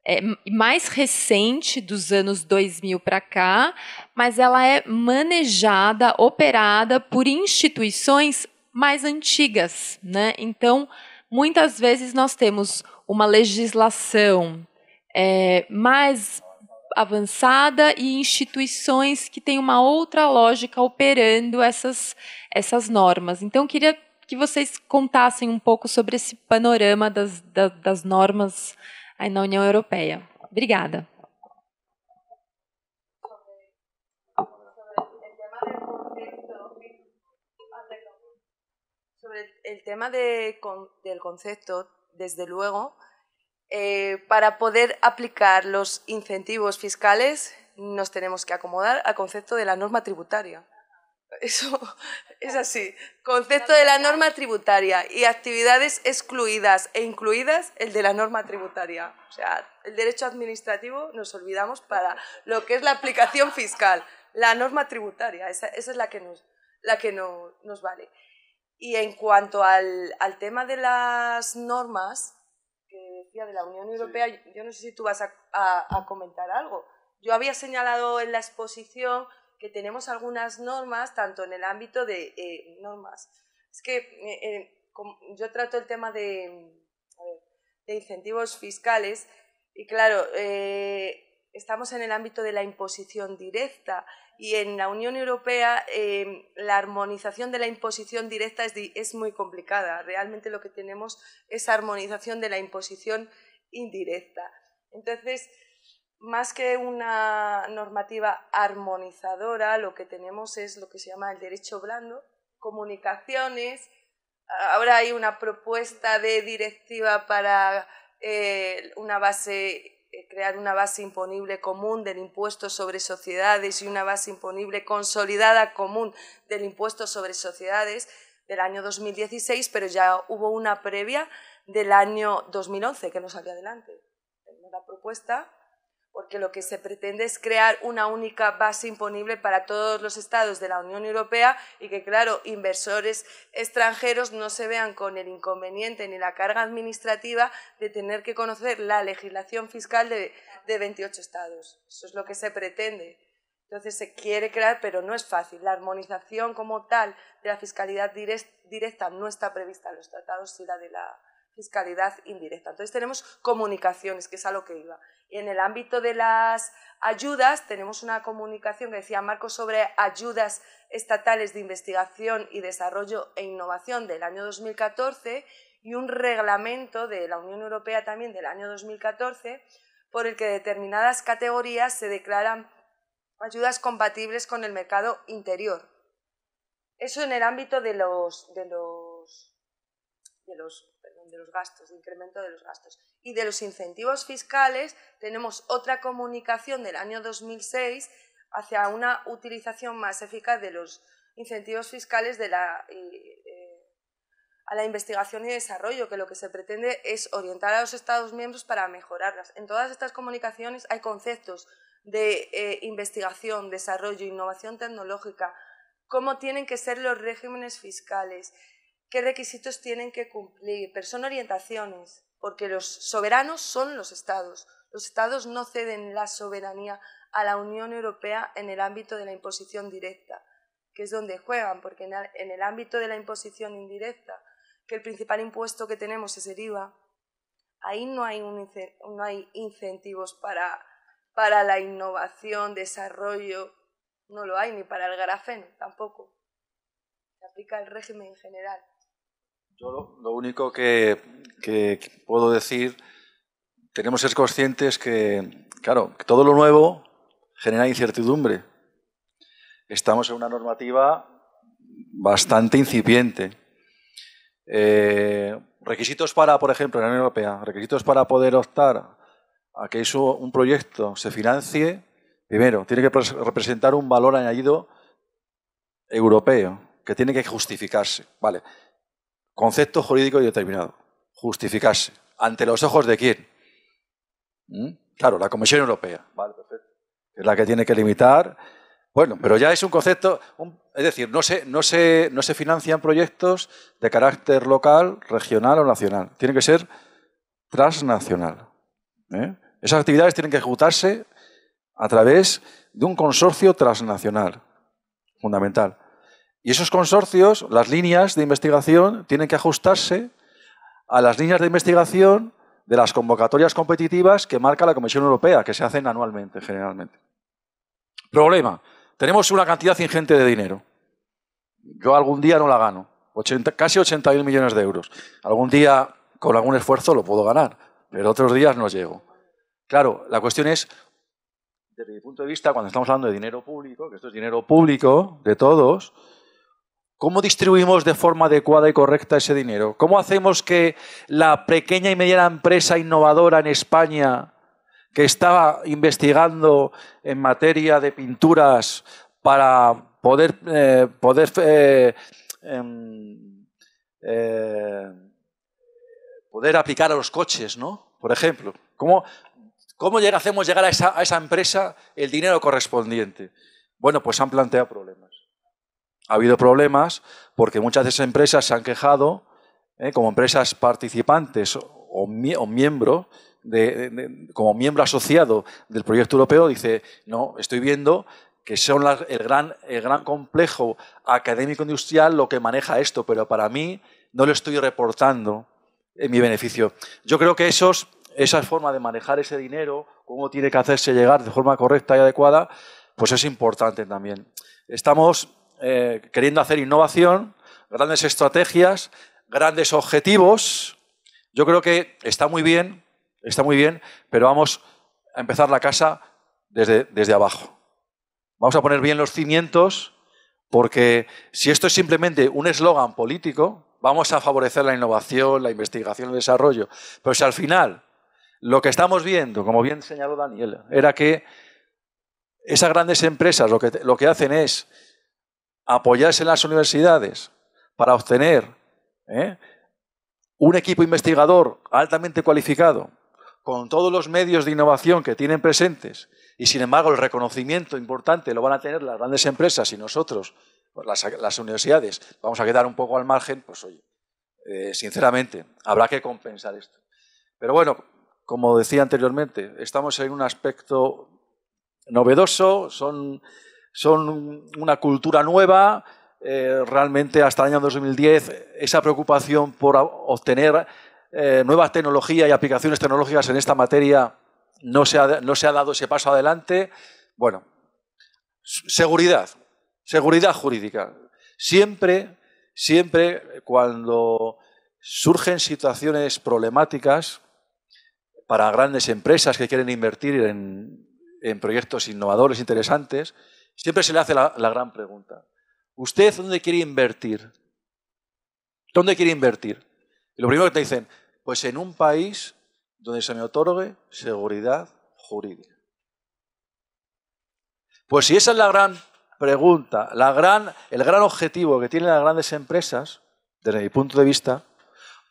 é, mais recente, dos anos 2000 para cá, mas ela é manejada, operada por instituições mais antigas. Né? Então, muitas vezes nós temos uma legislação é, mais avançada e instituições que têm uma outra lógica operando essas, essas normas. Então, queria que vocês contassem um pouco sobre esse panorama das, das, das normas aí na União Europeia. Obrigada. Sobre o tema de, del concepto, desde luego, Eh, para poder aplicar los incentivos fiscales nos tenemos que acomodar al concepto de la norma tributaria. Eso [LAUGHS] es así. Concepto de la norma tributaria y actividades excluidas e incluidas el de la norma tributaria. O sea, el derecho administrativo nos olvidamos para lo que es la aplicación fiscal. La norma tributaria, esa, es la que, nos, la que no, nos vale. Y en cuanto al tema de las normas, de la Unión Europea, yo no sé si tú vas a, comentar algo. Yo había señalado en la exposición que tenemos algunas normas, tanto en el ámbito de eh, normas. Es que eh, eh, yo trato el tema de, incentivos fiscales y claro, estamos en el ámbito de la imposición directa y en la Unión Europea em, la armonización de la imposición directa es, muy complicada. Realmente lo que tenemos es armonización de la imposición indirecta. Entonces, más que una normativa armonizadora, lo que tenemos es lo que se llama el derecho blando, comunicaciones. Ahora hay una propuesta de directiva para eh, una base eh, crear una base imponible común del impuesto sobre sociedades y una base imponible consolidada común del impuesto sobre sociedades del año 2016, pero ya hubo una previa del año 2011 que no salió adelante. La propuesta porque lo que se pretende es crear una única base imponible para todos los estados de la Unión Europea y que, claro, inversores extranjeros no se vean con el inconveniente ni la carga administrativa de tener que conocer la legislación fiscal de, 28 estados. Eso es lo que se pretende. Entonces se quiere crear, pero no es fácil. La armonización como tal de la fiscalidad directa no está prevista en los tratados, sino la de la fiscalidad indirecta. Entonces tenemos comunicaciones, que es a lo que iba. En el ámbito de las ayudas, tenemos una comunicación que decía Marco sobre ayudas estatales de investigación y desarrollo e innovación del año 2014 y un reglamento de la Unión Europea también del año 2014 por el que determinadas categorías se declaran ayudas compatibles con el mercado interior. Eso en el ámbito de los, de los, de los de los gastos, de incremento de los gastos. Y de los incentivos fiscales tenemos otra comunicación del año 2006 hacia una utilización más eficaz de los incentivos fiscales de la, eh, eh, a la investigación y desarrollo, que lo que se pretende es orientar a los Estados miembros para mejorarlas. En todas estas comunicaciones hay conceptos de eh, investigación, desarrollo, innovación tecnológica, cómo tienen que ser los regímenes fiscales, qué requisitos tienen que cumplir, pero son orientaciones, porque los soberanos son los estados. Los estados no ceden la soberanía a la Unión Europea en el ámbito de la imposición directa, que es donde juegan, porque en el ámbito de la imposición indirecta, que el principal impuesto que tenemos es el IVA, ahí no hay, no hay incentivos para, la innovación, desarrollo, no lo hay, ni para el grafeno tampoco. Se aplica el régimen en general. Yo lo, único que, puedo decir, tenemos que ser conscientes que, claro, todo lo nuevo genera incertidumbre. Estamos en una normativa bastante incipiente. Eh, requisitos para, por ejemplo, en la Unión Europea, requisitos para poder optar a que eso, un proyecto se financie, primero, tiene que representar un valor añadido europeo, que tiene que justificarse. Vale, Concepto jurídico y determinado. Justificarse. ¿Ante los ojos de quién? ¿Mm? Claro, la Comisión Europea. Es la que tiene que limitar. Bueno, pero ya es un concepto, es decir, no se, no, se, no se financian proyectos de carácter local, regional o nacional. Tiene que ser transnacional. ¿eh? Esas actividades tienen que ejecutarse a través de un consorcio transnacional, fundamental. Y esos consorcios, las líneas de investigación, tienen que ajustarse a las líneas de investigación de las convocatorias competitivas que marca la Comisión Europea, que se hacen anualmente, generalmente. Problema. Tenemos una cantidad ingente de dinero. Yo algún día no la gano. casi 80.000 millones de euros. Algún día, con algún esfuerzo, lo puedo ganar, pero otros días no llego. Claro, la cuestión es, desde mi punto de vista, cuando estamos hablando de dinero público, que esto es dinero público de todos, ¿Cómo distribuimos de forma adecuada y correcta ese dinero? ¿Cómo hacemos que la pequeña y mediana empresa innovadora en España que estaba investigando en materia de pinturas para poder, eh, poder eh, em, eh, poder aplicar a los coches, Por ejemplo, ¿cómo, cómo hacemos llegar a esa empresa el dinero correspondiente? Bueno, pues han planteado problemas ha habido problemas porque muchas de esas empresas se han quejado ¿eh? como empresas participantes o, miembro, miembros de, como miembro asociado del proyecto europeo, dice, no, estoy viendo que son el, gran, el gran complejo académico-industrial lo que maneja esto, pero para mí no lo estoy reportando en mi beneficio. Yo creo que esos, esa forma de manejar ese dinero, cómo tiene que hacerse llegar de forma correcta y adecuada, pues es importante también. Estamos eh, queriendo hacer innovación, grandes estrategias, grandes objetivos. Yo creo que está muy bien, está muy bien, pero vamos a empezar la casa desde, desde abajo. Vamos a poner bien los cimientos, porque si esto es simplemente un eslogan político, vamos a favorecer la innovación, la investigación, el desarrollo. Pero si al final lo que estamos viendo, como bien señaló Daniel era que esas grandes empresas lo que, lo que hacen es apoyarse en las universidades para obtener ¿eh? un equipo investigador altamente cualificado, con todos los medios de innovación que tienen presentes, y sin embargo el reconocimiento importante lo van a tener las grandes empresas y nosotros, pues las, universidades, vamos a quedar un poco al margen, pues oye, eh, sinceramente, habrá que compensar esto. Pero bueno, como decía anteriormente, estamos en un aspecto novedoso, son son una cultura nueva. Eh, realmente hasta el año 2010 esa preocupación por obtener eh, nuevas tecnologías y aplicaciones tecnológicas en esta materia no se, ha, dado ese paso adelante. Bueno, seguridad, seguridad jurídica. Siempre, siempre cuando surgen situaciones problemáticas para grandes empresas que quieren invertir en, en proyectos innovadores, interesantes, Siempre se le hace la, gran pregunta. ¿Usted dónde quiere invertir? ¿Dónde quiere invertir? Y lo primero que te dicen, pues en un país donde se me otorgue seguridad jurídica. Pues si esa es la gran pregunta, la gran, el gran objetivo que tienen las grandes empresas, desde mi punto de vista,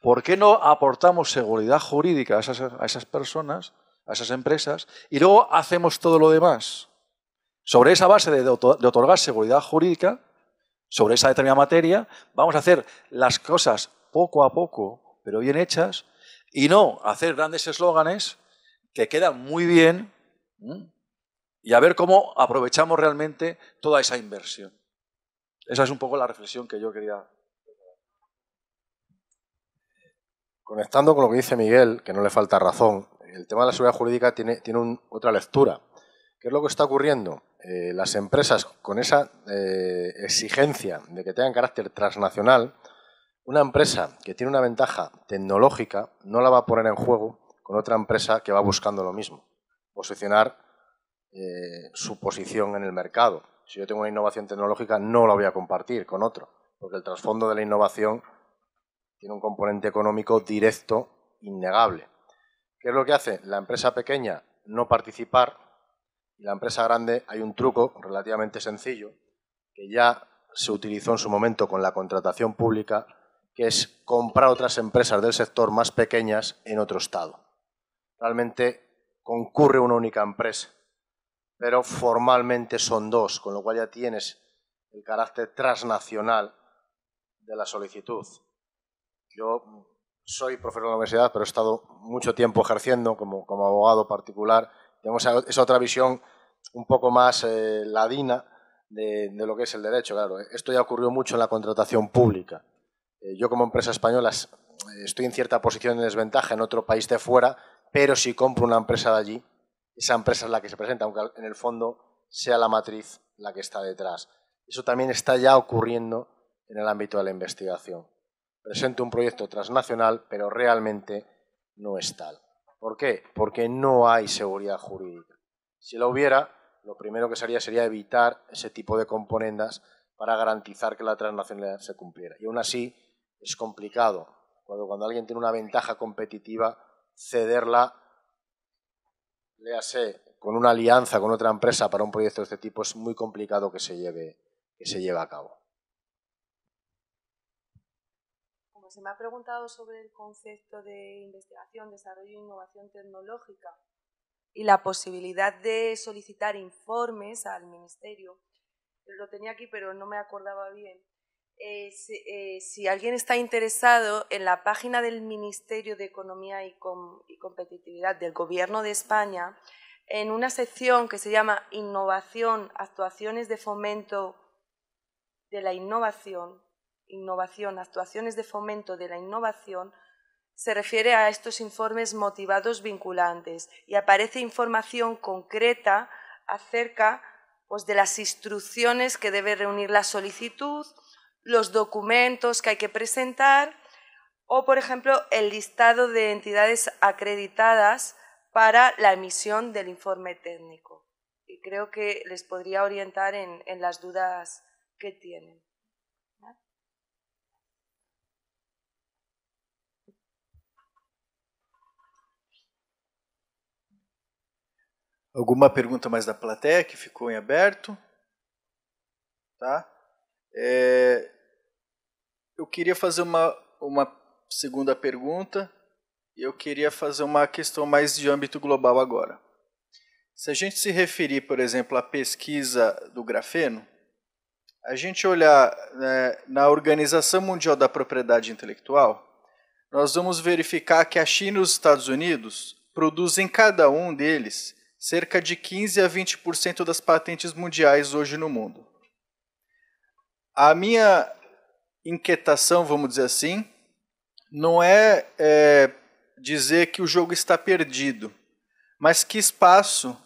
¿por qué no aportamos seguridad jurídica a esas personas, a esas empresas, y luego hacemos todo lo demás? Sobre esa base de, otorgar seguridad jurídica, sobre esa determinada materia, vamos a hacer las cosas poco a poco, pero bien hechas, y no hacer grandes eslóganes que quedan muy bien, y a ver cómo aprovechamos realmente toda esa inversión. Esa es un poco la reflexión que yo quería. Conectando con lo que dice Miguel, que no le falta razón, el tema de la seguridad jurídica tiene, tiene otra lectura. ¿Qué es lo que está ocurriendo? Eh, las empresas con esa eh, exigencia de que tengan carácter transnacional, una empresa que tiene una ventaja tecnológica no la va a poner en juego con otra empresa que va buscando lo mismo, posicionar eh, su posición en el mercado. Si yo tengo una innovación tecnológica, no la voy a compartir con otro, porque el trasfondo de la innovación tiene un componente económico directo innegable. ¿Qué es lo que hace la empresa pequeña? No participar y la empresa grande hay un truco relativamente sencillo que ya se utilizó en su momento con la contratación pública, que es comprar otras empresas del sector más pequeñas en otro estado. Realmente concurre una única empresa, pero formalmente son dos, con lo cual ya tienes el carácter transnacional de la solicitud. Yo soy profesor de la universidad, pero he estado mucho tiempo ejerciendo como, como abogado particular tenemos esa otra visión un poco más eh, ladina de, lo que es el derecho. Claro, esto ya ocurrió mucho en la contratación pública. Eh, yo como empresa española estoy en cierta posición de desventaja en otro país de fuera, pero si compro una empresa de allí, esa empresa es la que se presenta, aunque en el fondo sea la matriz la que está detrás. Eso también está ya ocurriendo en el ámbito de la investigación. Presento un proyecto transnacional, pero realmente no es tal. ¿Por qué? Porque no hay seguridad jurídica. Si la hubiera, lo primero que se haría sería evitar ese tipo de componendas para garantizar que la transnacionalidad se cumpliera. Y aún así es complicado. Cuando, alguien tiene una ventaja competitiva, cederla, léase, con una alianza con otra empresa para un proyecto de este tipo es muy complicado que se lleve, que se lleve a cabo. se me ha preguntado sobre el concepto de investigación, desarrollo e innovación tecnológica y la posibilidad de solicitar informes al Ministerio. Lo tenía aquí, pero no me acordaba bien. Eh, eh, si, alguien está interesado, en la página del Ministerio de Economía y Competitividad del Gobierno de España, en una sección que se llama Innovación, actuaciones de fomento de la innovación, innovación, actuaciones de fomento de la innovación, se refiere a estos informes motivados vinculantes y aparece información concreta acerca pues, de las instrucciones que debe reunir la solicitud, los documentos que hay que presentar o, por ejemplo, el listado de entidades acreditadas para la emisión del informe técnico. Y creo que les podría orientar en las dudas que tienen. Alguma pergunta mais da plateia que ficou em aberto? Tá? É, eu queria fazer uma, uma segunda pergunta e eu queria fazer uma questão mais de âmbito global agora. Se a gente se referir, por exemplo, à pesquisa do grafeno, a gente olhar né, na Organização Mundial da Propriedade Intelectual, nós vamos verificar que a China e os Estados Unidos produzem cada um deles cerca de 15 a 20% das patentes mundiais hoje no mundo. A minha inquietação, vamos dizer assim, não é, é dizer que o jogo está perdido, mas que espaço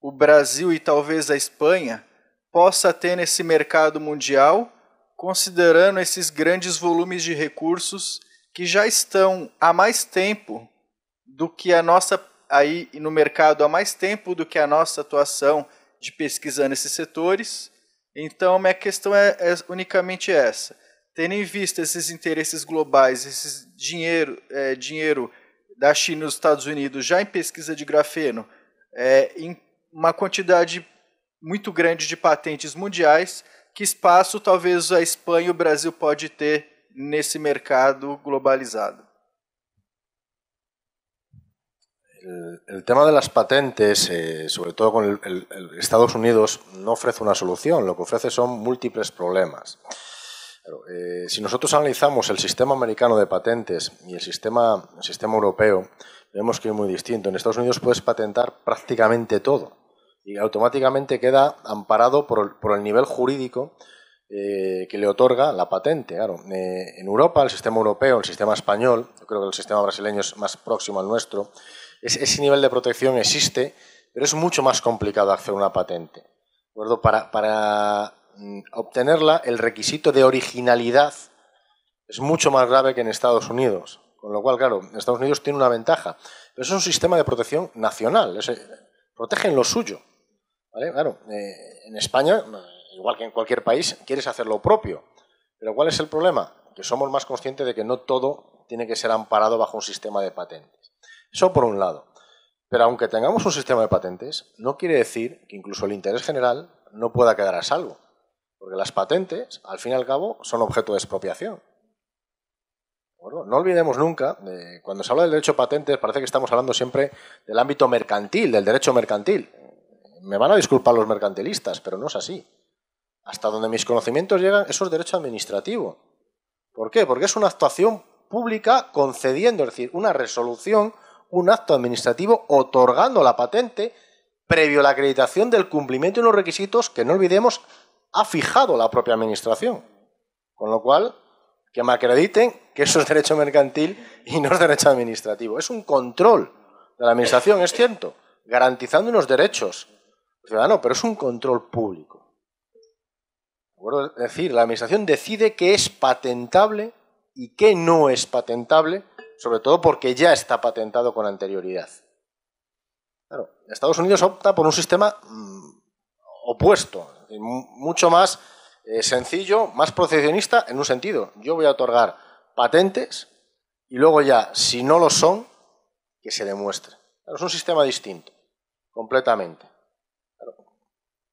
o Brasil e talvez a Espanha possa ter nesse mercado mundial, considerando esses grandes volumes de recursos que já estão há mais tempo do que a nossa aí no mercado há mais tempo do que a nossa atuação de pesquisar nesses setores. Então, minha questão é, é unicamente essa. Tendo em vista esses interesses globais, esse dinheiro, é, dinheiro da China e dos Estados Unidos já em pesquisa de grafeno, é, em uma quantidade muito grande de patentes mundiais, que espaço talvez a Espanha e o Brasil pode ter nesse mercado globalizado? el, tema de las patentes, eh, sobre todo con Estados Unidos, no ofrece una solución, lo que ofrece son múltiples problemas. Eh, si nosotros analizamos el sistema americano de patentes y el sistema, europeo, vemos que es muy distinto. En Estados Unidos puedes patentar prácticamente todo y automáticamente queda amparado por el, nivel jurídico eh, que le otorga la patente. en Europa, el sistema europeo, el sistema español, yo creo que el sistema brasileño es más próximo al nuestro, ese nivel de protección existe, pero es mucho más complicado hacer una patente. Para, para mm, obtenerla, el requisito de originalidad es mucho más grave que en Estados Unidos. Con lo cual, claro, Estados Unidos tiene una ventaja. Pero es un sistema de protección nacional. Eh, protegen lo suyo. ¿vale? Claro, eh, en España, igual que en cualquier país, quieres hacer lo propio. Pero ¿cuál es el problema? Que somos más conscientes de que no todo tiene que ser amparado bajo un sistema de patentes. Eso por un lado. Pero aunque tengamos un sistema de patentes, no quiere decir que incluso el interés general no pueda quedar a salvo. Porque las patentes, al fin y al cabo, son objeto de expropiación. no olvidemos nunca, cuando se habla del derecho a patentes, parece que estamos hablando siempre del ámbito mercantil, del derecho mercantil. Me van a disculpar los mercantilistas, pero no es así. Hasta donde mis conocimientos llegan, eso es derecho administrativo. ¿Por qué? Porque es una actuación pública concediendo, es decir, una resolución un acto administrativo otorgando la patente previo a la acreditación del cumplimiento de los requisitos que, no olvidemos, ha fijado la propia administración. Con lo cual, que me acrediten que eso es derecho mercantil y no es derecho administrativo. Es un control de la administración, es cierto, garantizando unos derechos ciudadano, pero es un control público. Es decir, la administración decide qué es patentable y qué no es patentable sobre todo porque ya está patentado con anterioridad. Estados Unidos opta por un sistema mm, opuesto, mucho más eh, sencillo, más proteccionista en un sentido. Yo voy a otorgar patentes y luego ya, si no lo son, que se demuestre. es un sistema distinto, completamente.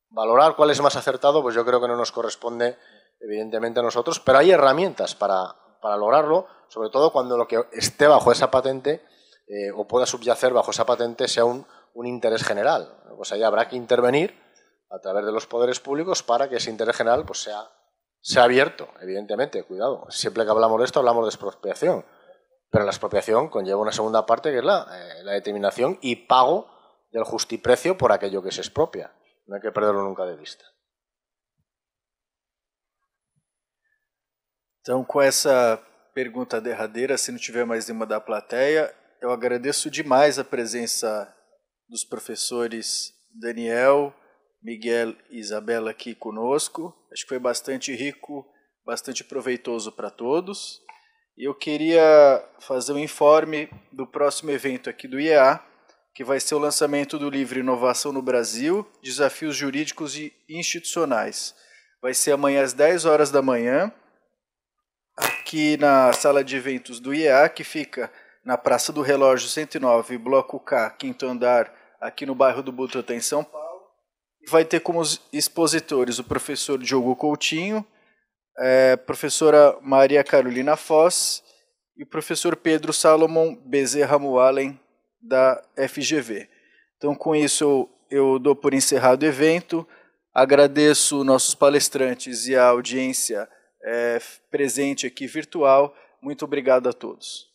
valorar cuál es más acertado, pues yo creo que no nos corresponde evidentemente a nosotros, pero hay herramientas para, para lograrlo sobre todo cuando lo que esté bajo esa patente eh, o pueda subyacer bajo esa patente sea un, interés general. Pues ahí habrá que intervenir a través de los poderes públicos para que ese interés general pues, sea, abierto, evidentemente, cuidado. Siempre que hablamos de esto hablamos de expropiación, pero la expropiación conlleva una segunda parte que es la, eh, determinación y pago del justiprecio por aquello que se expropia. No hay que perderlo nunca de vista. Entonces, uh, pergunta derradeira, se não tiver mais nenhuma da plateia, eu agradeço demais a presença dos professores Daniel, Miguel e Isabela aqui conosco. Acho que foi bastante rico, bastante proveitoso para todos. E Eu queria fazer um informe do próximo evento aqui do IEA, que vai ser o lançamento do livro Inovação no Brasil: Desafios Jurídicos e Institucionais. Vai ser amanhã às 10 horas da manhã aqui na sala de eventos do IEA, que fica na Praça do Relógio 109, Bloco K, quinto andar, aqui no bairro do Butantã, em São Paulo. Vai ter como expositores o professor Diogo Coutinho, é, professora Maria Carolina Foz e o professor Pedro Salomon Bezerra Mualen, da FGV. Então, com isso, eu, eu dou por encerrado o evento. Agradeço nossos palestrantes e a audiência é, presente aqui virtual. Muito obrigado a todos.